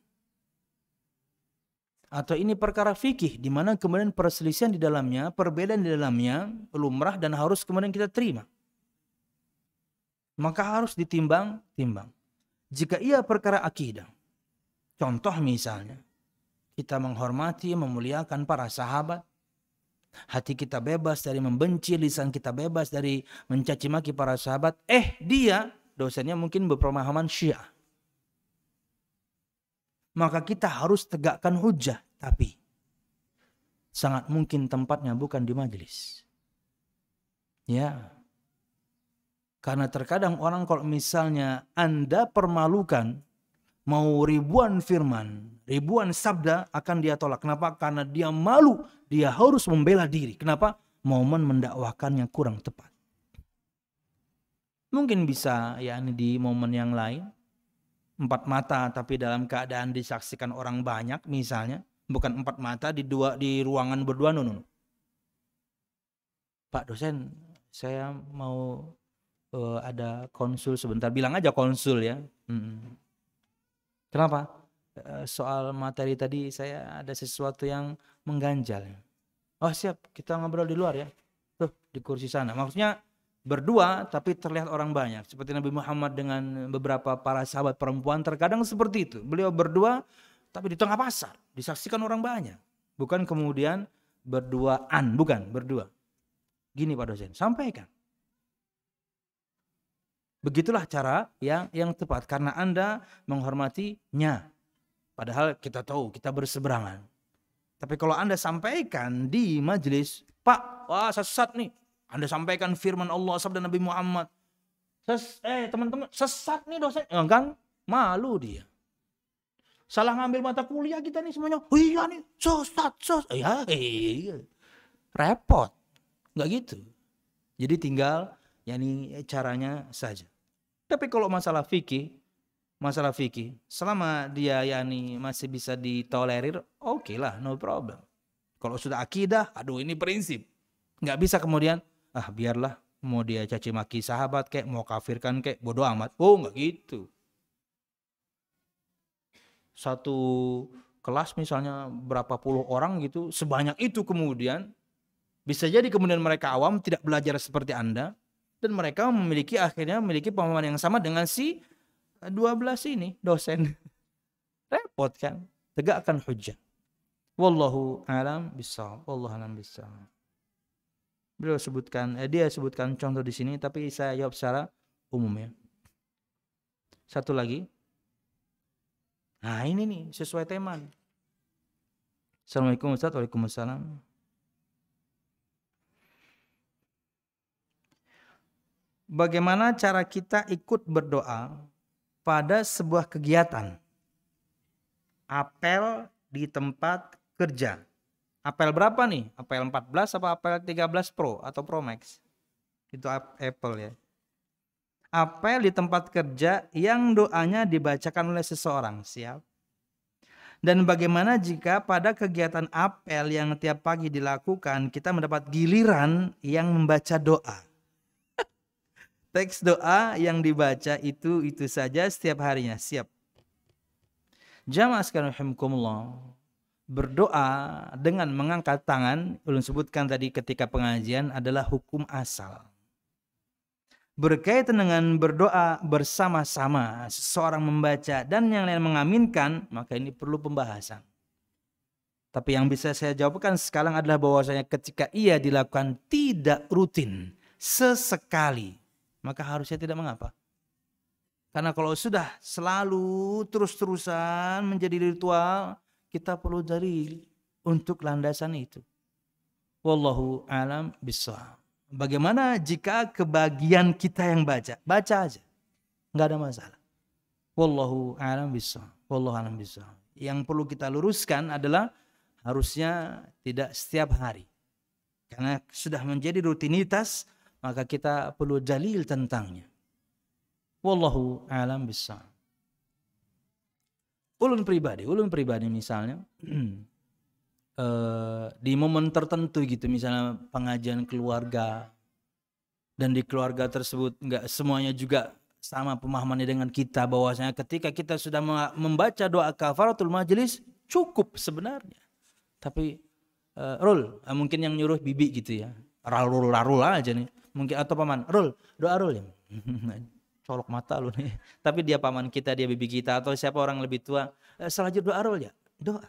Atau ini perkara fikih di mana kemudian perselisihan di dalamnya, perbedaan di dalamnya lumrah dan harus kemudian kita terima. Maka harus ditimbang-timbang jika ia perkara akidah. Contoh misalnya, kita menghormati, memuliakan para sahabat, hati kita bebas dari membenci, lisan kita bebas dari mencaci maki para sahabat. Eh, dia dosennya mungkin berpemahaman Syiah. Maka kita harus tegakkan hujah, tapi sangat mungkin tempatnya bukan di majelis. Ya, karena terkadang orang kalau misalnya Anda permalukan mau ribuan firman, ribuan sabda akan dia tolak. Kenapa? Karena dia malu, dia harus membela diri. Kenapa? Momen mendakwakannya kurang tepat. Mungkin bisa ya ini di momen yang lain, empat mata tapi dalam keadaan disaksikan orang banyak misalnya, bukan empat mata di dua di ruangan berdua nunu. Pak dosen, saya mau uh, ada konsul sebentar bilang aja konsul ya hmm. kenapa uh, soal materi tadi saya ada sesuatu yang mengganjal ya. oh siap kita ngobrol di luar ya tuh di kursi sana maksudnya berdua tapi terlihat orang banyak seperti Nabi Muhammad dengan beberapa para sahabat perempuan terkadang seperti itu beliau berdua tapi di tengah pasar disaksikan orang banyak bukan kemudian berduaan bukan berdua gini Pak dosen sampaikan Begitulah cara yang yang tepat karena Anda menghormatinya. Padahal kita tahu kita berseberangan. Tapi kalau Anda sampaikan di majelis, Pak, wah sesat nih. Anda sampaikan firman Allah sabda Nabi Muhammad. Ses, eh teman-teman, sesat nih dosen. enggak ya kan malu dia. Salah ngambil mata kuliah kita nih semuanya. Oh, iya nih, sesat, sesat. Ya, iya, Repot. Enggak gitu. Jadi tinggal yakni caranya saja. Tapi kalau masalah fikih, masalah fikih, selama dia yani masih bisa ditolerir, oke lah, no problem. Kalau sudah akidah, aduh ini prinsip. Nggak bisa kemudian, ah biarlah mau dia caci maki sahabat kayak mau kafirkan kayak bodoh amat. Oh nggak gitu. Satu kelas misalnya berapa puluh orang gitu, sebanyak itu kemudian bisa jadi kemudian mereka awam tidak belajar seperti Anda, dan mereka memiliki akhirnya memiliki pemahaman yang sama dengan si 12 eh, ini dosen (laughs) repot kan tegakkan hujah wallahu alam bisa. wallahu alam bisa. beliau sebutkan eh, dia sebutkan contoh di sini tapi saya jawab secara umum ya satu lagi nah ini nih sesuai teman. Assalamualaikum warahmatullahi wabarakatuh. bagaimana cara kita ikut berdoa pada sebuah kegiatan. Apel di tempat kerja. Apel berapa nih? Apel 14 apa apel 13 Pro atau Pro Max? Itu Apple ya. Apel di tempat kerja yang doanya dibacakan oleh seseorang, siap? Dan bagaimana jika pada kegiatan apel yang tiap pagi dilakukan kita mendapat giliran yang membaca doa? Teks doa yang dibaca itu itu saja setiap harinya. Siap. Jamaah sekalian berdoa dengan mengangkat tangan, belum sebutkan tadi ketika pengajian adalah hukum asal. Berkaitan dengan berdoa bersama-sama, seseorang membaca dan yang lain mengaminkan, maka ini perlu pembahasan. Tapi yang bisa saya jawabkan sekarang adalah bahwasanya ketika ia dilakukan tidak rutin, sesekali, maka harusnya tidak mengapa. Karena kalau sudah selalu terus-terusan menjadi ritual, kita perlu dari untuk landasan itu. Wallahu alam bisawab. Bagaimana jika kebagian kita yang baca? Baca aja. Nggak ada masalah. Wallahu alam bisawab. Wallahu alam bisawab. Yang perlu kita luruskan adalah harusnya tidak setiap hari. Karena sudah menjadi rutinitas, maka kita perlu dalil tentangnya. Wallahu alam bisa. Ulun pribadi, ulun pribadi misalnya (clears throat) eh, di momen tertentu gitu, misalnya pengajian keluarga dan di keluarga tersebut nggak semuanya juga sama pemahamannya dengan kita bahwasanya ketika kita sudah membaca doa kafaratul majelis cukup sebenarnya. Tapi uh, Rul, uh, mungkin yang nyuruh bibi gitu ya rarul rarul aja nih mungkin atau paman rul doa rul ya (laughs) colok mata lu nih (laughs) tapi dia paman kita dia bibi kita atau siapa orang lebih tua eh, selanjut doa rul ya doa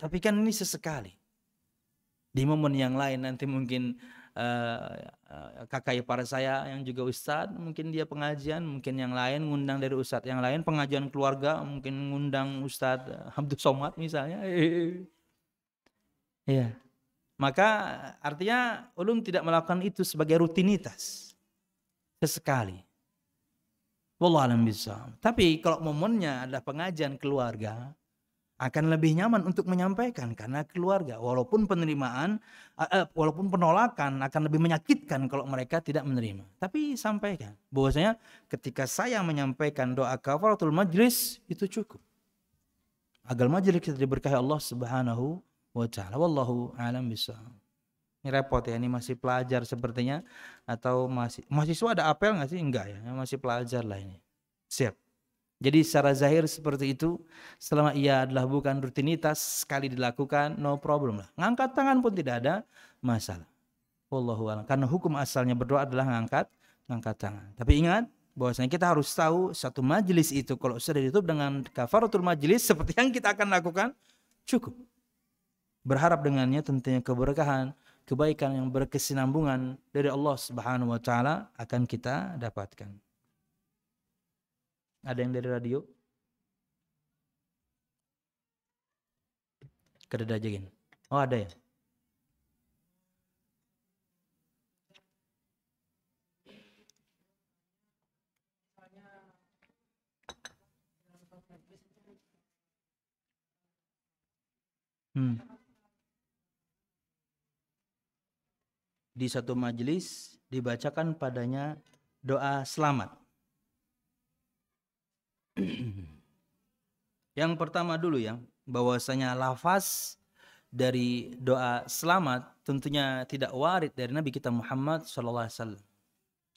tapi kan ini sesekali di momen yang lain nanti mungkin uh, kakak ipar saya yang juga ustadz mungkin dia pengajian mungkin yang lain ngundang dari ustadz yang lain pengajian keluarga mungkin ngundang ustadz Abdul Somad misalnya (laughs) iya maka eh, artinya ulum tidak melakukan itu sebagai rutinitas sesekali. Wallah alam bisa. Tapi kalau momennya adalah pengajian keluarga, akan lebih nyaman untuk menyampaikan karena keluarga walaupun penerimaan eh, eh, walaupun penolakan akan lebih menyakitkan kalau mereka tidak menerima tapi sampaikan bahwasanya ketika saya menyampaikan doa kafaratul majlis itu cukup agar majlis kita diberkahi Allah Subhanahu wa ta'ala wallahu alam bisa. ini repot ya ini masih pelajar sepertinya atau masih mahasiswa ada apel nggak sih enggak ya, ya masih pelajar lah ini siap jadi secara zahir seperti itu selama ia adalah bukan rutinitas sekali dilakukan no problem lah ngangkat tangan pun tidak ada masalah wallahu alam karena hukum asalnya berdoa adalah ngangkat ngangkat tangan tapi ingat bahwasanya kita harus tahu satu majelis itu kalau sudah ditutup dengan kafaratul majelis seperti yang kita akan lakukan cukup berharap dengannya tentunya keberkahan, kebaikan yang berkesinambungan dari Allah Subhanahu wa taala akan kita dapatkan. Ada yang dari radio? Kedada aja Oh, ada ya. Hmm. di satu majelis dibacakan padanya doa selamat. (clears throat) yang pertama dulu ya, bahwasanya lafaz dari doa selamat tentunya tidak warid dari Nabi kita Muhammad sallallahu alaihi wasallam.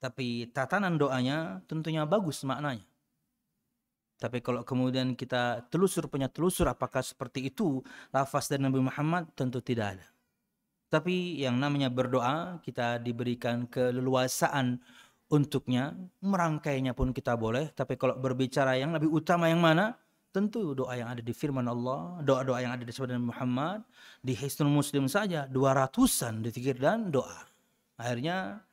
Tapi tatanan doanya tentunya bagus maknanya. Tapi kalau kemudian kita telusur punya telusur apakah seperti itu lafaz dari Nabi Muhammad tentu tidak ada. Tapi yang namanya berdoa, kita diberikan keleluasaan untuknya, merangkainya pun kita boleh. Tapi kalau berbicara yang lebih utama yang mana? Tentu doa yang ada di firman Allah, doa-doa yang ada di sabda Muhammad, di Hisnul Muslim saja, dua ratusan dikir dan doa. Akhirnya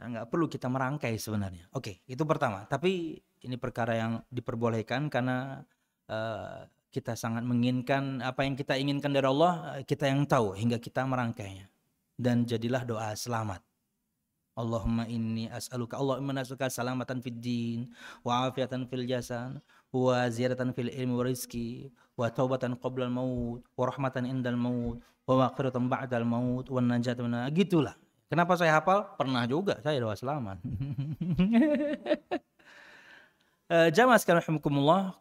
nah, nggak perlu kita merangkai sebenarnya. Oke, itu pertama. Tapi ini perkara yang diperbolehkan karena uh, kita sangat menginginkan apa yang kita inginkan dari Allah, eh, kita yang tahu hingga kita merangkainya. Dan jadilah doa selamat. Allahumma inni as'aluka Allah as'aluka salamatan fid din wa afiatan fil jasan wa ziyaratan fil ilmi wa rizki wa taubatan qabla al maut wa rahmatan indal maut wa maghfiratan ba'dal maut wa najat min gitulah kenapa saya hafal pernah juga saya doa selamat (laughs) eh, jamaah sekalian rahimakumullah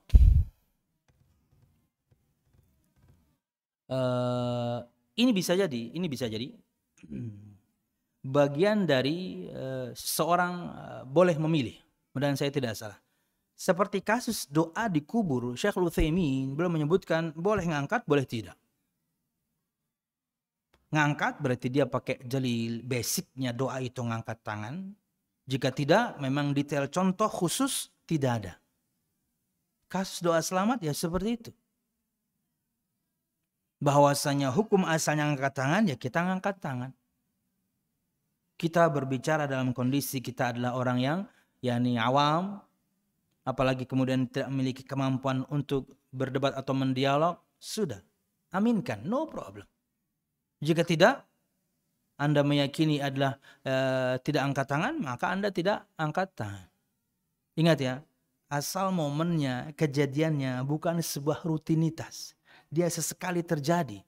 Eh, ini bisa jadi, ini bisa jadi hmm. bagian dari uh, eh, seorang uh, eh, boleh memilih. Mudah-mudahan saya tidak salah. Seperti kasus doa di kubur, Syekh Luthaimin belum menyebutkan boleh ngangkat, boleh tidak. Ngangkat berarti dia pakai jalil basicnya doa itu ngangkat tangan. Jika tidak, memang detail contoh khusus tidak ada. Kasus doa selamat ya seperti itu bahwasanya hukum asalnya angkat tangan ya kita angkat tangan. Kita berbicara dalam kondisi kita adalah orang yang yakni awam apalagi kemudian tidak memiliki kemampuan untuk berdebat atau mendialog sudah aminkan no problem. Jika tidak Anda meyakini adalah e, tidak angkat tangan maka Anda tidak angkat tangan. Ingat ya, asal momennya, kejadiannya bukan sebuah rutinitas dia sesekali terjadi.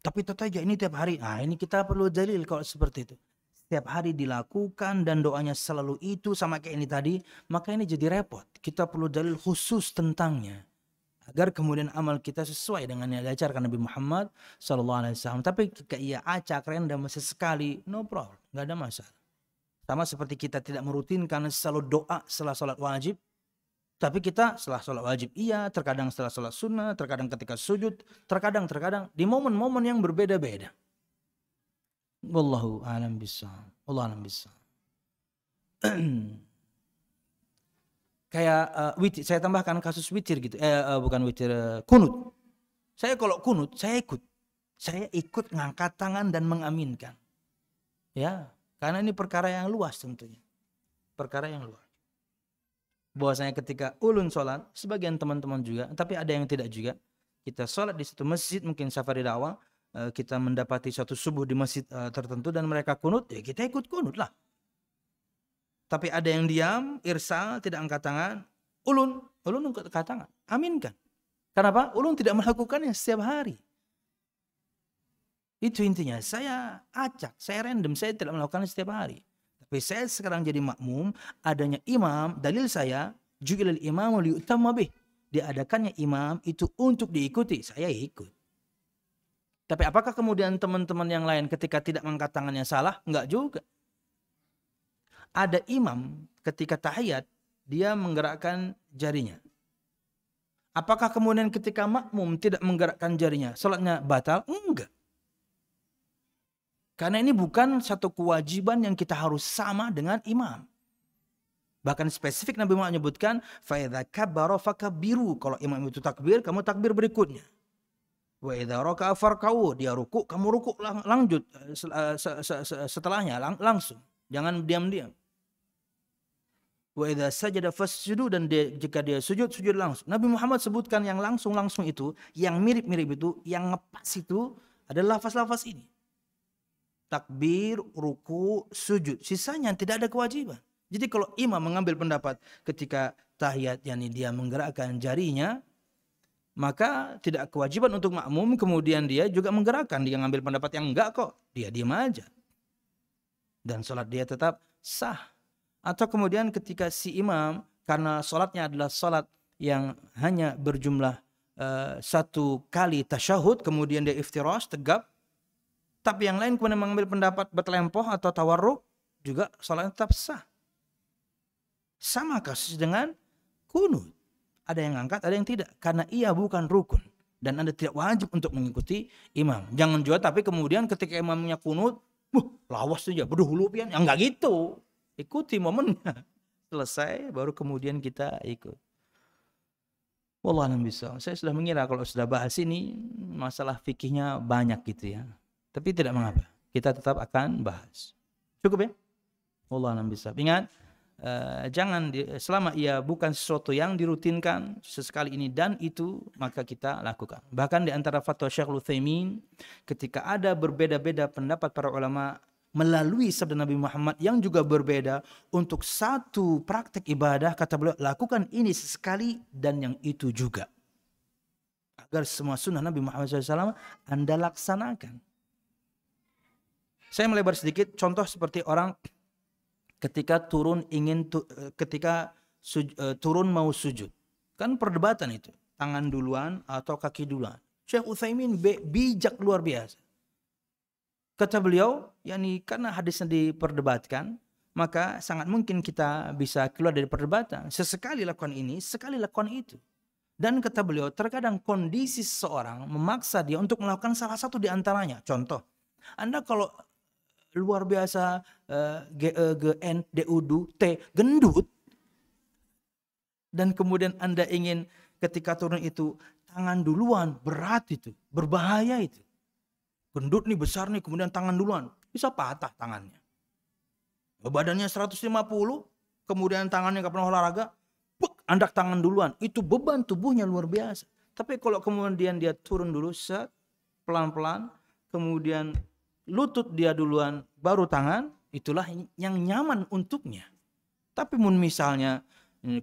Tapi tetap aja ini tiap hari. Nah ini kita perlu dalil kalau seperti itu. Setiap hari dilakukan dan doanya selalu itu sama kayak ini tadi. Maka ini jadi repot. Kita perlu dalil khusus tentangnya. Agar kemudian amal kita sesuai dengan yang diajarkan Nabi Muhammad saw. Tapi jika ia acak random sesekali, no problem, Gak ada masalah. Sama seperti kita tidak merutinkan selalu doa setelah sholat wajib, tapi kita setelah sholat wajib iya, terkadang setelah sholat sunnah, terkadang ketika sujud, terkadang terkadang di momen-momen yang berbeda-beda. Wallahu alam bisa. Allah alam bisa. (clears throat) Kayak uh, witir, saya tambahkan kasus witir gitu. Eh uh, bukan witir, uh, kunut. Saya kalau kunut, saya ikut. Saya ikut ngangkat tangan dan mengaminkan. Ya, karena ini perkara yang luas tentunya. Perkara yang luas bahwasanya ketika ulun sholat, sebagian teman-teman juga, tapi ada yang tidak juga, kita sholat di satu masjid, mungkin safari awal eh, kita mendapati satu subuh di masjid eh, tertentu dan mereka kunut, ya kita ikut kunut lah. Tapi ada yang diam, irsal, tidak angkat tangan, ulun, ulun angkat tangan, aminkan. Kenapa? Ulun tidak melakukannya setiap hari. Itu intinya, saya acak, saya random, saya tidak melakukannya setiap hari. Tapi saya sekarang jadi makmum, adanya imam, dalil saya, jugilal imam liutama bih. Diadakannya imam itu untuk diikuti, saya ikut. Tapi apakah kemudian teman-teman yang lain ketika tidak mengangkat tangannya salah? Enggak juga. Ada imam ketika tahiyat, dia menggerakkan jarinya. Apakah kemudian ketika makmum tidak menggerakkan jarinya, sholatnya batal? Enggak. Karena ini bukan satu kewajiban yang kita harus sama dengan imam. Bahkan spesifik Nabi Muhammad menyebutkan faidha kabbara Kalau imam itu takbir, kamu takbir berikutnya. Wa idza dia ruku, kamu ruku lang lanjut eh, eh, setelahnya lang langsung. Jangan diam-diam. Wa idza sajada fasjudu dan dia, jika dia sujud sujud langsung. Nabi Muhammad sebutkan yang langsung langsung itu, yang mirip-mirip itu, yang ngepas itu adalah lafaz-lafaz ini takbir, ruku, sujud. Sisanya tidak ada kewajiban. Jadi kalau imam mengambil pendapat ketika tahiyat yakni dia menggerakkan jarinya maka tidak kewajiban untuk makmum kemudian dia juga menggerakkan dia mengambil pendapat yang enggak kok dia diam aja dan sholat dia tetap sah atau kemudian ketika si imam karena sholatnya adalah sholat yang hanya berjumlah eh, satu kali tasyahud kemudian dia iftirash tegap tapi yang lain kemudian mengambil pendapat bertelempoh atau tawarruk juga sholatnya tetap sah. Sama kasus dengan kunut. Ada yang angkat, ada yang tidak. Karena ia bukan rukun. Dan Anda tidak wajib untuk mengikuti imam. Jangan jual tapi kemudian ketika imamnya kunut, Wah, lawas saja, berdahulu pian. Ya enggak gitu. Ikuti momennya. (laughs) Selesai baru kemudian kita ikut. Wallah bisa. Saya sudah mengira kalau sudah bahas ini masalah fikihnya banyak gitu ya. Tapi tidak mengapa. Kita tetap akan bahas. Cukup ya? Allah alam bisa. Ingat, eh, jangan selama ia bukan sesuatu yang dirutinkan sesekali ini dan itu maka kita lakukan. Bahkan di antara fatwa Syekh Luthaimin ketika ada berbeda-beda pendapat para ulama melalui sabda Nabi Muhammad yang juga berbeda untuk satu praktik ibadah kata beliau lakukan ini sesekali dan yang itu juga agar semua sunnah Nabi Muhammad SAW anda laksanakan saya melebar sedikit contoh seperti orang ketika turun ingin tu, eh, ketika su, uh, eh, turun mau sujud. Kan perdebatan itu, tangan duluan atau kaki duluan. Syekh Utsaimin bijak luar biasa. Kata beliau, yakni karena hadisnya diperdebatkan, maka sangat mungkin kita bisa keluar dari perdebatan. Sesekali lakukan ini, sekali lakukan itu. Dan kata beliau, terkadang kondisi seseorang memaksa dia untuk melakukan salah satu di antaranya. Contoh, Anda kalau luar biasa uh, G E G N D U D T gendut dan kemudian Anda ingin ketika turun itu tangan duluan berat itu berbahaya itu gendut nih besar nih kemudian tangan duluan bisa patah tangannya badannya 150 kemudian tangannya nggak pernah olahraga buk, anda tangan duluan itu beban tubuhnya luar biasa tapi kalau kemudian dia turun dulu set pelan-pelan kemudian lutut dia duluan baru tangan itulah yang nyaman untuknya tapi mun misalnya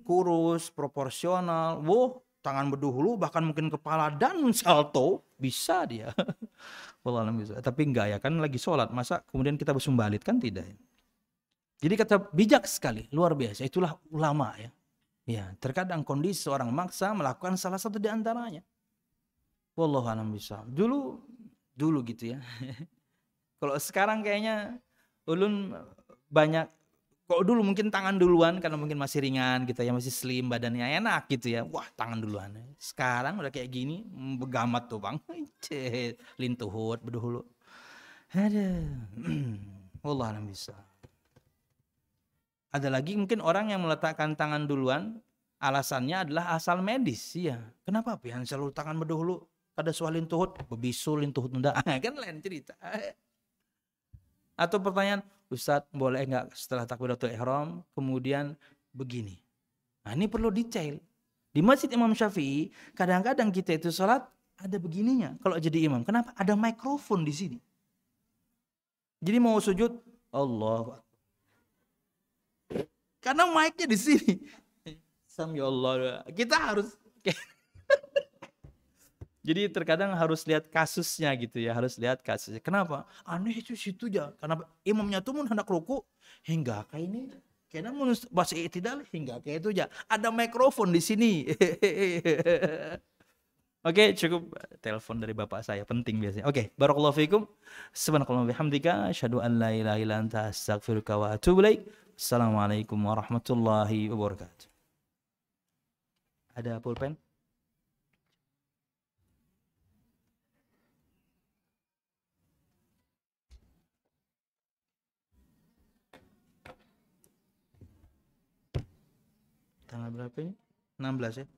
kurus proporsional wow tangan berduhulu bahkan mungkin kepala dan salto bisa dia (laughs) Allah bisa tapi enggak ya kan lagi sholat masa kemudian kita bersumbalit kan tidak ya? jadi kata bijak sekali luar biasa itulah ulama ya ya terkadang kondisi seorang maksa melakukan salah satu di antaranya Wallahu bisa. Dulu dulu gitu ya. (laughs) Kalau sekarang kayaknya ulun banyak kok dulu mungkin tangan duluan karena mungkin masih ringan gitu ya masih slim badannya enak gitu ya wah tangan duluan sekarang udah kayak gini begamat tuh bang (laughs) lintuhut berdulu ada (clears throat) Allah bisa ada lagi mungkin orang yang meletakkan tangan duluan alasannya adalah asal medis ya kenapa pihak selalu tangan berdahulu kada soal lintuhut bebisul lintuhut nunda (laughs) kan lain cerita atau pertanyaan, Ustadz boleh nggak setelah takbiratul ihram kemudian begini? Nah ini perlu detail. Di masjid Imam Syafi'i kadang-kadang kita itu sholat ada begininya kalau jadi imam. Kenapa? Ada mikrofon di sini. Jadi mau sujud, Allah. Karena mic-nya di sini. (laughs) ya Allah. Kita harus (laughs) Jadi terkadang harus lihat kasusnya gitu ya, harus lihat kasusnya. Kenapa? Aneh itu situ aja. Karena imamnya tuh mun hendak ruku hingga kayak ini. Karena mun bahasa tidak hingga kayak itu aja. Ada mikrofon di sini. (laughs) Oke, okay, cukup telepon dari bapak saya penting biasanya. Oke, okay. barakallahu fikum. Subhanakallahumma bihamdika syadu an la ilaha illa anta astaghfiruka wa atubu ilaik. Assalamualaikum warahmatullahi wabarakatuh. Ada pulpen? tanggal berapa ini 16 ya